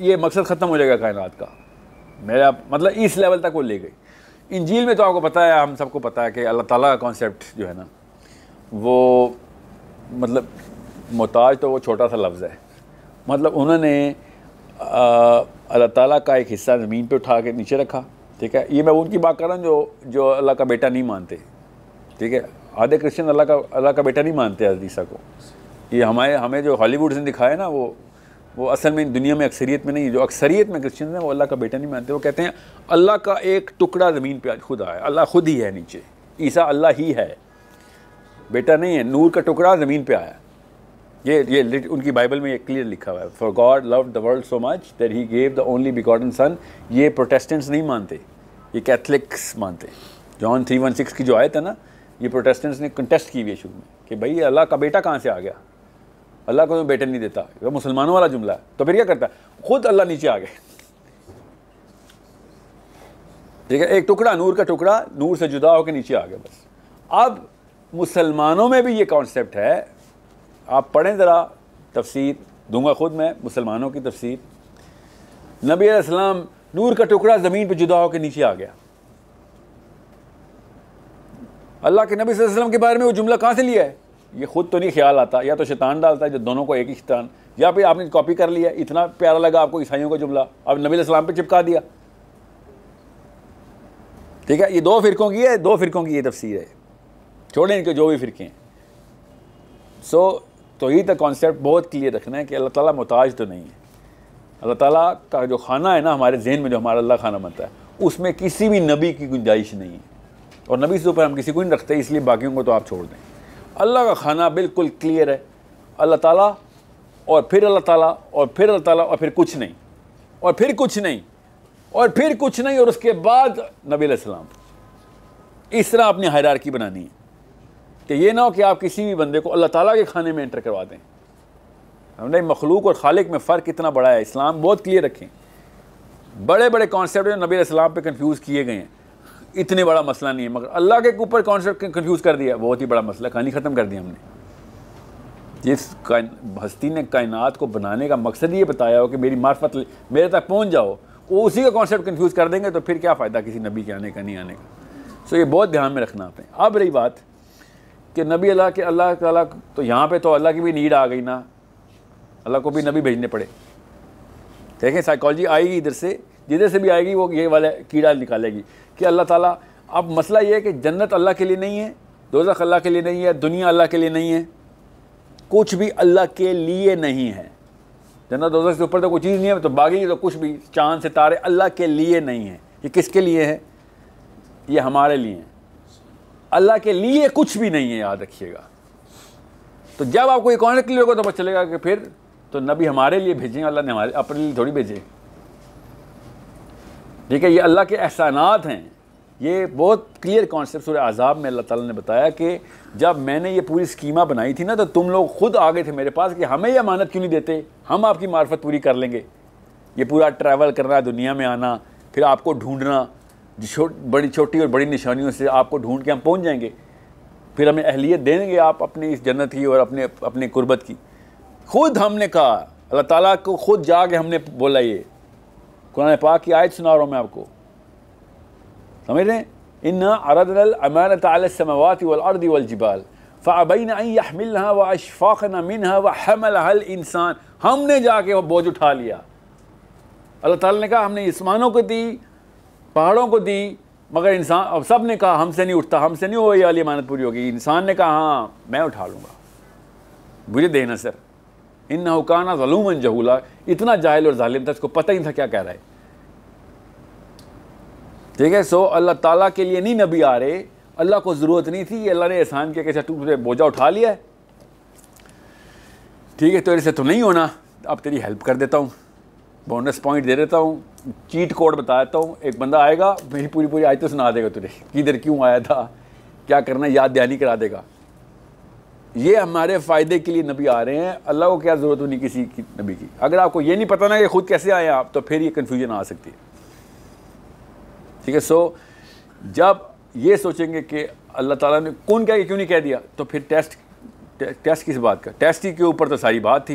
ये मकसद ख़त्म हो जाएगा कायनात का मेरा मतलब इस लेवल तक वो ले गई इंजील में तो आपको पता है हम सबको पता है कि अल्लाह ताला का कॉन्सेप्ट जो है ना वो मतलब मोहताज तो वो छोटा सा लफ्ज़ है मतलब उन्होंने अल्लाह ताला का एक हिस्सा ज़मीन पे उठा के नीचे रखा ठीक है ये मैं उनकी बात कर रहा हूँ जो जो अल्लाह का बेटा नहीं मानते ठीक है आधे क्रिश्चियन अल्लाह का अल्लाह का बेटा नहीं मानते अजीसा को ये हमारे हमें जो हॉलीवुड ने दिखाया ना वो वो असल में दुनिया में अक्सरियत में नहीं है जो अक्सरियत में क्रिश्चियन हैं वो अल्लाह का बेटा नहीं मानते वो कहते हैं अल्लाह का एक टुकड़ा ज़मीन पर खुद आया अल्लाह खुद ही है नीचे ईसा अल्लाह ही है बेटा नहीं है नूर का टुकड़ा ज़मीन पर आया ये ये उनकी बाइबल में ये क्लियर लिखा हुआ है for God love the world so much that he gave the only begotten son ये प्रोटेस्टेंट्स नहीं मानते ये कैथलिक्स मानते जॉन थ्री वन सिक्स की जो आयत है ना ये प्रोटेस्टेंट्स ने कंटेस्ट की हुई है शुरू में कि भाई अल्लाह का बेटा कहाँ से आ गया अल्लाह को तो बेटे नहीं देता तो मुसलमानों वाला जुमला है तो फिर क्या करता है खुद अल्लाह नीचे आ गए ठीक है एक टुकड़ा नूर का टुकड़ा नूर से जुदा होकर नीचे आ गया बस अब मुसलमानों में भी ये कॉन्सेप्ट है आप पढ़ें ज़रा तफसीर दूंगा खुद मैं मुसलमानों की तफसीर नबी अलैहिस्सलाम नूर का टुकड़ा ज़मीन पर जुदा होकर नीचे आ गया अल्लाह के नबी वसल्लम के बारे में वो जुमला कहाँ से लिया है ये खुद तो नहीं ख्याल आता या तो शैतान डालता है जो दोनों को एक ही शैतान या फिर आपने कॉपी कर लिया इतना प्यारा लगा आपको ईसाइयों का जुमला अब नबी सलाम पे चिपका दिया ठीक है ये दो फ़िरकों की है दो फ़िरकों की ये तफसीर है छोड़ें इनके जो भी फ़िरके हैं सो तो ही तो कॉन्सेप्ट बहुत क्लियर रखना है कि अल्लाह ताला मोहताज तो नहीं है अल्लाह ताला का जो खाना है ना हमारे जहन में जो हमारा अल्लाह खाना बनता है उसमें किसी भी नबी की गुंजाइश नहीं है और नबी से ऊपर हम किसी को नहीं रखते इसलिए बाकियों को तो आप छोड़ दें अल्लाह का खाना बिल्कुल क्लियर है अल्लाह ताला और फिर अल्लाह ताला और फिर अल्लाह ताला और फिर कुछ नहीं और फिर कुछ नहीं और फिर कुछ नहीं और उसके बाद नबी सलाम इस तरह अपनी की बनानी है कि ये ना हो कि आप किसी भी बंदे को अल्लाह ताला के खाने में एंटर करवा दें हमने मखलूक और खालिक में फ़र्क इतना बड़ा है इस्लाम बहुत क्लियर रखें बड़े बड़े कॉन्सेप्ट नबी सलाम पे कन्फ्यूज़ किए गए हैं इतने बड़ा मसला नहीं है मगर अल्लाह के ऊपर कॉन्सेप्ट कन्फ्यूज़ कर दिया बहुत ही बड़ा मसला कहानी ख़त्म कर दी हमने जिस हस्ती ने कायनात को बनाने का मकसद ये बताया हो कि मेरी मार्फत मेरे तक पहुँच जाओ वो उसी का कॉन्सेप्ट कन्फ्यूज़ कर देंगे तो फिर क्या फ़ायदा किसी नबी के आने का नहीं आने का सो ये बहुत ध्यान में रखना आपने अब रही बात कि नबी अल्लाह के अल्लाह तला तो यहाँ पर तो अल्लाह की भी नीड आ गई ना अल्लाह को भी नबी भेजने पड़े देखें साइकोलॉजी आएगी इधर से जिधर से भी आएगी वो ये वाला कीड़ा निकालेगी कि अल्लाह ताला अब मसला ये है कि जन्नत अल्लाह के लिए नहीं है दोजख अल्लाह के लिए नहीं है दुनिया अल्लाह के लिए नहीं है कुछ भी अल्लाह के लिए नहीं है जन्नत दोजख से ऊपर तो कोई चीज़ नहीं है तो बागी तो कुछ भी चांद से तारे अल्लाह के लिए नहीं है ये किसके लिए है ये हमारे लिए अल्लाह के लिए कुछ भी नहीं है याद रखिएगा तो जब आपको इकोनॉमिक होगा तो पता चलेगा कि फिर तो नबी हमारे लिए भेजें अल्लाह ने हमारे अपने लिए थोड़ी भेजें ठीक है ये अल्लाह के एहसानात हैं ये बहुत क्लियर कॉन्सेप्ट सूर्य आज़ाब में अल्लाह ताला ने बताया कि जब मैंने ये पूरी स्कीमा बनाई थी ना तो तुम लोग खुद आ गए थे मेरे पास कि हमें ये अमानत क्यों नहीं देते हम आपकी मार्फत पूरी कर लेंगे ये पूरा ट्रैवल करना दुनिया में आना फिर आपको ढूंढना छोट बड़ी छोटी और बड़ी निशानियों से आपको ढूंढ के हम पहुँच जाएंगे फिर हमें अहलियत देंगे आप अपनी इस जन्नत की और अपने अपने कुर्बत की खुद हमने कहा अल्लाह ताला को खुद जाके हमने बोला ये कुरान पाक की आयत सुना रहा हूँ मैं आपको समझ रहे इन अरदल अमानत आलमवात वलअर्द वलजबाल फ़ाबैन यहमिल व अशफ़ाक़ मिन व हमल हल इंसान हमने जाके वह बोझ उठा लिया अल्लाह ताली ने कहा हमने इसमानों को दी पहाड़ों को दी मगर इंसान अब सब ने कहा हमसे नहीं उठता हमसे नहीं हो वाली अमानत पूरी होगी इंसान ने कहा हाँ मैं उठा लूँगा मुझे देना सर इन हुकाना जलूमन जहूला इतना जाहिल और जालिम था इसको पता ही था क्या कह रहा है ठीक है सो अल्लाह ताला के लिए नहीं नबी आ रहे अल्लाह को ज़रूरत नहीं थी अल्लाह ने एहसान किया कैसे अच्छा, तू बोझा उठा लिया ठीक है तेरे तो से तो नहीं होना अब तेरी हेल्प कर देता हूँ बोनस पॉइंट दे देता हूँ चीट कोड बता देता हूँ एक बंदा आएगा मेरी पूरी पूरी आयतें तो सुना देगा तुझे किधर क्यों आया था क्या करना याद दहानी करा देगा ये हमारे फ़ायदे के लिए नबी आ रहे हैं अल्लाह को क्या ज़रूरत होनी किसी की नबी की अगर आपको ये नहीं पता ना कि ख़ुद कैसे आए आप तो फिर ये कन्फ्यूजन आ सकती है ठीक है सो जब ये सोचेंगे कि अल्लाह ताला ने कौन कह क्यों नहीं कह दिया तो फिर टेस्ट टेस्ट किस बात का टेस्ट ही के ऊपर तो सारी बात थी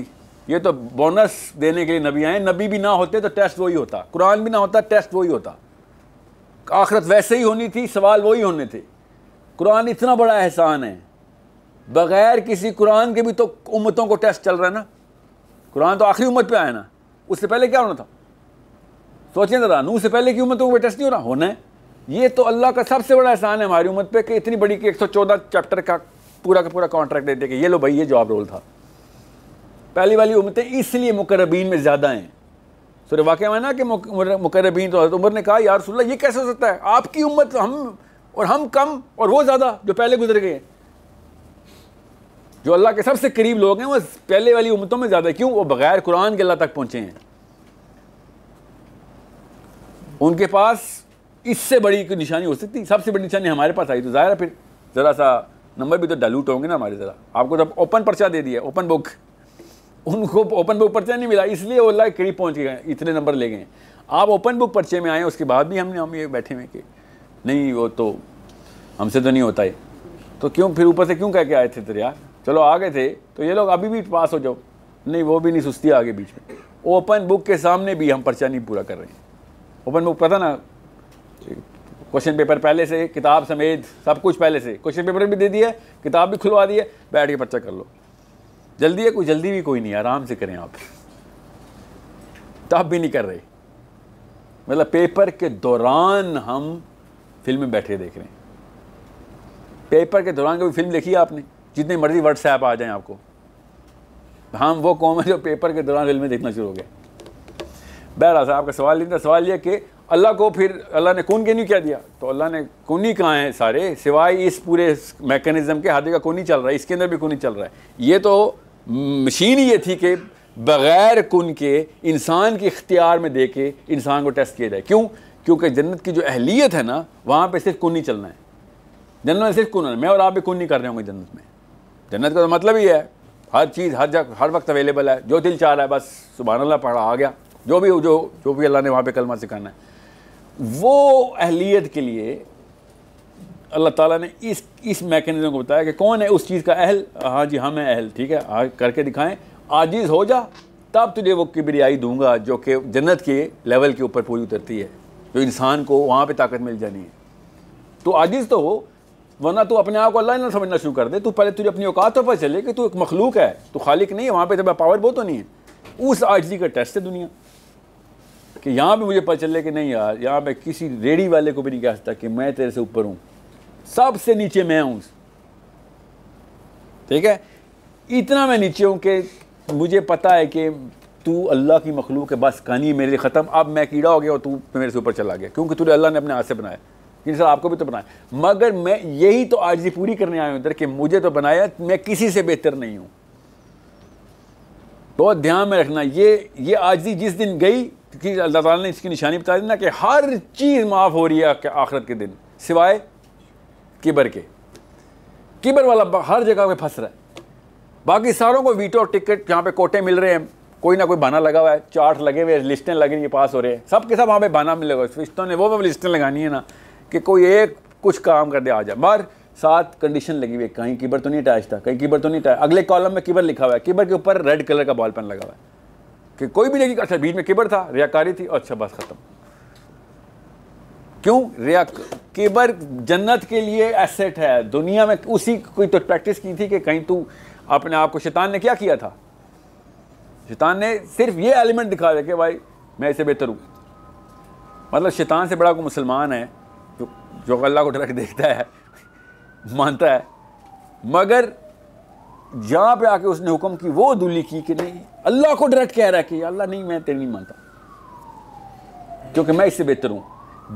ये तो बोनस देने के लिए नबी आए नबी भी ना होते तो टेस्ट वही होता कुरान भी ना होता टेस्ट वही होता आखरत वैसे ही होनी थी सवाल वही होने थे कुरान इतना बड़ा एहसान है बग़ैर किसी कुरान के भी तो उम्मतों को टेस्ट चल रहा है ना कुरान तो आखिरी उम्मत पे आया ना उससे पहले क्या होना था सोचें ज़रा नूह से पहले की उम्मतों को टेस्ट नहीं हो रहा होना है ये तो अल्लाह का सबसे बड़ा एहसान है हमारी उम्मत पे कि इतनी बड़ी कि 114 चैप्टर का पूरा का पूरा कॉन्ट्रैक्ट दे दे कि ये लो भाई ये जॉब रोल था पहली वाली उम्मतें इसलिए मुकरबीन में ज़्यादा हैं सुर वाक्य में ना कि मुकरबीन तो उम्र ने कहा यार सुल्ला ये कैसे हो सकता है आपकी उम्मत तो हम और हम कम और वो ज़्यादा जो पहले गुजर गए जो अल्लाह के सबसे करीब लोग हैं वो पहले वाली उम्मतों में ज़्यादा क्यों वो बग़ैर कुरान के अल्लाह तक पहुँचे हैं उनके पास इससे बड़ी कोई निशानी हो सकती सबसे बड़ी निशानी हमारे पास आई तो ज़ाहिर है फिर ज़रा सा नंबर भी तो डालूट होंगे ना हमारे ज़रा आपको तो ओपन पर्चा दे दिया ओपन बुक उनको ओपन बुक पर्चा नहीं मिला इसलिए वो लाइक करीब पहुँच गए इतने नंबर ले गए आप ओपन बुक पर्चे में आए उसके बाद भी हमने हम ये बैठे हुए कि नहीं वो तो हमसे तो नहीं होता है तो क्यों फिर ऊपर से क्यों कह के आए थे तेरे यार चलो आ गए थे तो ये लोग अभी भी पास हो जाओ नहीं वो भी नहीं सुस्ती आगे बीच में ओपन बुक के सामने भी हम पर्चा नहीं पूरा कर रहे हैं ओपन बुक पता ना क्वेश्चन पेपर पहले से किताब समेत सब कुछ पहले से क्वेश्चन पेपर भी दे दिया किताब भी खुलवा दी है बैठ के पर्चा कर लो जल्दी है कोई जल्दी भी कोई नहीं आराम से करें आप तब भी नहीं कर रहे मतलब पेपर के दौरान हम फिल्में बैठे देख रहे हैं पेपर के दौरान कभी फिल्म देखी है आपने जितनी मर्जी व्हाट्सएप आ जाए आपको हम वो कौम है जो पेपर के दौरान फिल्में देखना शुरू हो गया बहरहाल आपका सवाल लेता सवाल यह कि अल्लाह को फिर अल्लाह ने कौन के नहीं क्या दिया तो अल्लाह ने कौन ही कहा है सारे सिवाय इस पूरे मेकनिज़म के हादे का कौन ही चल रहा है इसके अंदर भी कौन ही चल रहा है ये तो मशीन ही ये थी कि बग़ैर कुन के इंसान के इख्तियार में दे के इंसान को टेस्ट किया जाए क्यों क्योंकि जन्नत की जो अहलियत है ना वहाँ पर सिर्फ कुन ही चलना है जन्नत में सिर्फ कुन मैं और आप भी कुन नहीं कर रहे होंगे जन्नत में जन्नत का तो मतलब ही है हर चीज़ हर जगह हर वक्त अवेलेबल है जो दिल चाह रहा है बस सुबह अल्लाह पढ़ा आ गया जो भी हो जो जो भी अल्लाह ने वहाँ पे कलमा सिखाना है वो अहलीत के लिए अल्लाह ताला ने इस इस मैकेनिज्म को बताया कि कौन है उस चीज़ का अहल हाँ जी हम हैं अहल ठीक है हाँ करके दिखाएं आजीज़ हो जा तब तुझे वो किबरियाई दूंगा जो कि जन्नत के लेवल के ऊपर पूरी उतरती है जो इंसान को वहाँ पे ताकत मिल जानी है तो आजीज़ तो हो वरना तू अपने आप को अल्लाह ना समझना शुरू कर दे तू पहले तुझे अपनी औकात पर चले कि तू एक मखलूक है तू खालिक नहीं है वहाँ पर तेरा पावर बहुत होनी है उस आजी का टेस्ट है दुनिया कि यहाँ भी मुझे पता चले कि नहीं यार यहाँ पे किसी रेडी वाले को भी नहीं कह सकता कि मैं तेरे से ऊपर हूँ सबसे नीचे मैं हूँ ठीक है इतना मैं नीचे हूँ कि मुझे पता है कि तू अल्लाह की मखलूक है बस कहानी मेरे लिए ख़त्म अब मैं कीड़ा हो गया और तू मेरे से ऊपर चला गया क्योंकि तुझे अल्लाह ने अपने हाथ से बनाया कि सर आपको भी तो बनाया मगर मैं यही तो भी पूरी करने आया हूँ इधर कि मुझे तो बनाया मैं किसी से बेहतर नहीं हूँ बहुत ध्यान में रखना ये ये आजी जिस दिन गई कि अल्लाह ताला ने इसकी निशानी बता दी ना कि हर चीज़ माफ़ हो रही है आखिरत के दिन सिवाय किबर के किबर वाला हर जगह पे फंस रहा है बाकी सारों को वीटो टिकट यहाँ पे कोटे मिल रहे हैं कोई ना कोई बहाना लगा हुआ है चार्ट लगे हुए लिस्टें लग रही है पास हो रहे हैं सब के सब वहाँ पे बहाना मिल हुआ फिश्तों ने वो लिस्टें लगानी है ना कि कोई एक कुछ काम कर दे आ जाए मगर साथ कंडीशन लगी हुई है कहीं कीबर तो नहीं अटैच था कहीं कीबर तो नहीं अटैच अगले कॉलम में कीबर लिखा हुआ है कीबर के ऊपर रेड कलर का बॉल पेन लगा हुआ है कि कोई भी नहीं अच्छा बीच में किबर था रियाकारी थी अच्छा बस ख़त्म क्यों रिया केबर जन्नत के लिए एसेट है दुनिया में उसी कोई तो प्रैक्टिस की थी कि कहीं तू अपने आप को शैतान ने क्या किया था शैतान ने सिर्फ ये एलिमेंट दिखा दिया कि भाई मैं इसे बेहतर हूँ मतलब शैतान से बड़ा कोई मुसलमान है जो जो अल्लाह को डर देखता है मानता है मगर जहाँ पे आके उसने हुक्म की वो दुली की कि नहीं अल्लाह को डायरेक्ट कह रहा है कि अल्लाह नहीं मैं तेरी नहीं मानता क्योंकि मैं इससे बेहतर हूं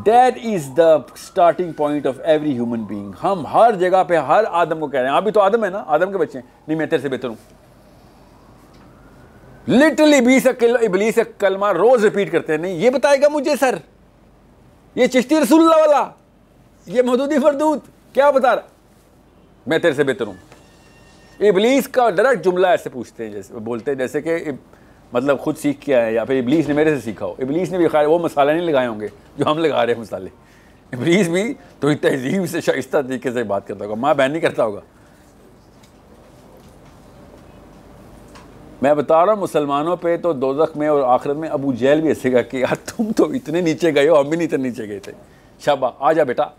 that is the starting point of every human being हम हर जगह पे हर आदम को कह रहे हैं अभी तो आदम है ना आदम के बच्चे हैं नहीं मैं तेरे से बेहतर हूं लिटरली बीस इबली से कलमा रोज़ रिपीट करते हैं नहीं ये बताएगा मुझे सर ये चिश्ती रसुल्ला वाला ये मदूदी फरदूत क्या बता रहा मैं तेरे से बेहतर हूं इबलीस का डायरेक्ट जुमला ऐसे पूछते हैं जैसे बोलते हैं जैसे कि मतलब खुद सीख किया है या फिर इबलीस ने मेरे से सीखा हो इबलीस ने भी खैर वो मसाले नहीं लगाए होंगे जो हम लगा रहे हैं मसाले इबलीस भी तो तहजीब से शाइस्ता तरीके से बात करता होगा माँ बहन नहीं करता होगा मैं बता रहा हूँ मुसलमानों पे तो दोजख में और आखिरत में अबू जैल भी ऐसे का कि यार तुम तो इतने नीचे गए हो हम भी नहीं इतने नीचे गए थे शाबा आ जा बेटा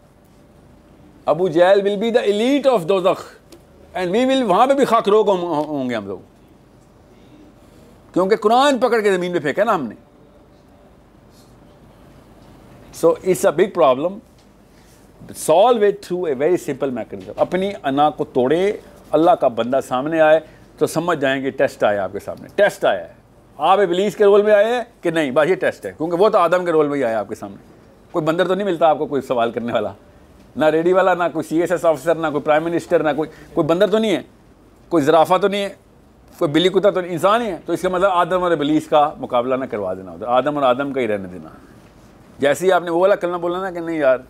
अबू जैल will be the elite of दोजख एंड वी विल वहां पे भी खाक रोग होंगे हम लोग क्योंकि कुरान पकड़ के ज़मीन पे फेंका ना हमने so it's a big problem solve it through a very simple mechanism अपनी अना को तोड़े अल्लाह का बंदा सामने आए तो समझ जाएंगे टेस्ट आया आपके सामने टेस्ट आया है आप इबलीस के रोल में आए हैं कि नहीं बस ये टेस्ट है क्योंकि वो तो आदम के रोल में ही आया आपके सामने कोई बंदर तो नहीं मिलता आपको कोई सवाल करने वाला ना रेडी वाला ना कोई सी ऑफिसर ना कोई प्राइम मिनिस्टर ना कोई कोई बंदर तो नहीं है कोई ज़राफ़ा तो नहीं है कोई बिल्ली कुत्ता तो इंसान ही है तो इसका मतलब आदम और बलीस का मुकाबला ना करवा देना होता आदम और आदम का ही रहने देना जैसे ही आपने वो वाला कलना बोला ना कि नहीं यार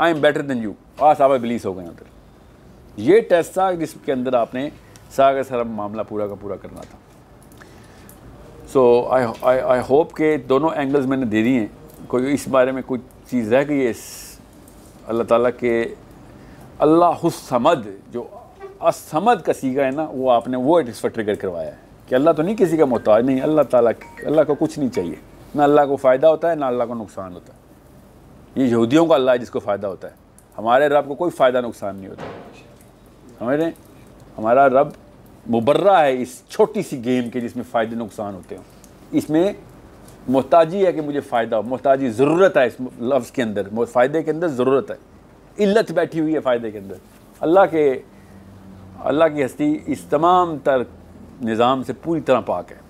I am better than you आ साहब बिलीस हो गए उधर ये टेस्ट था जिसके अंदर आपने सारा सारा मामला पूरा का पूरा करना था सो आई आई होप के दोनों एंगल्स मैंने दे दिए हैं कोई इस बारे में कुछ चीज़ रह गई है अल्लाह ताला के अल्लाह समद जो असमद का सीगा है ना वो आपने वो पर ट्रिगर करवाया है कि अल्लाह तो नहीं किसी का मोहताज नहीं अल्लाह ताला अल्लाह को कुछ नहीं चाहिए ना अल्लाह को फ़ायदा होता है ना अल्लाह को नुकसान होता है ये यहूदियों का अल्लाह है जिसको फ़ायदा होता है हमारे रब को कोई फ़ायदा नुकसान नहीं होता समझ रहे हमारा रब मुबर्रा है इस छोटी सी गेम के जिसमें फ़ायदे नुकसान होते हैं इसमें मोहताजी है कि मुझे फ़ायदा हो मोहताजी ज़रूरत है इस लफ्ज़ के अंदर फ़ायदे के अंदर ज़रूरत है इल्लत बैठी हुई है फ़ायदे के अंदर अल्लाह के अल्लाह की हस्ती इस तमाम तर निज़ाम से पूरी तरह पाक है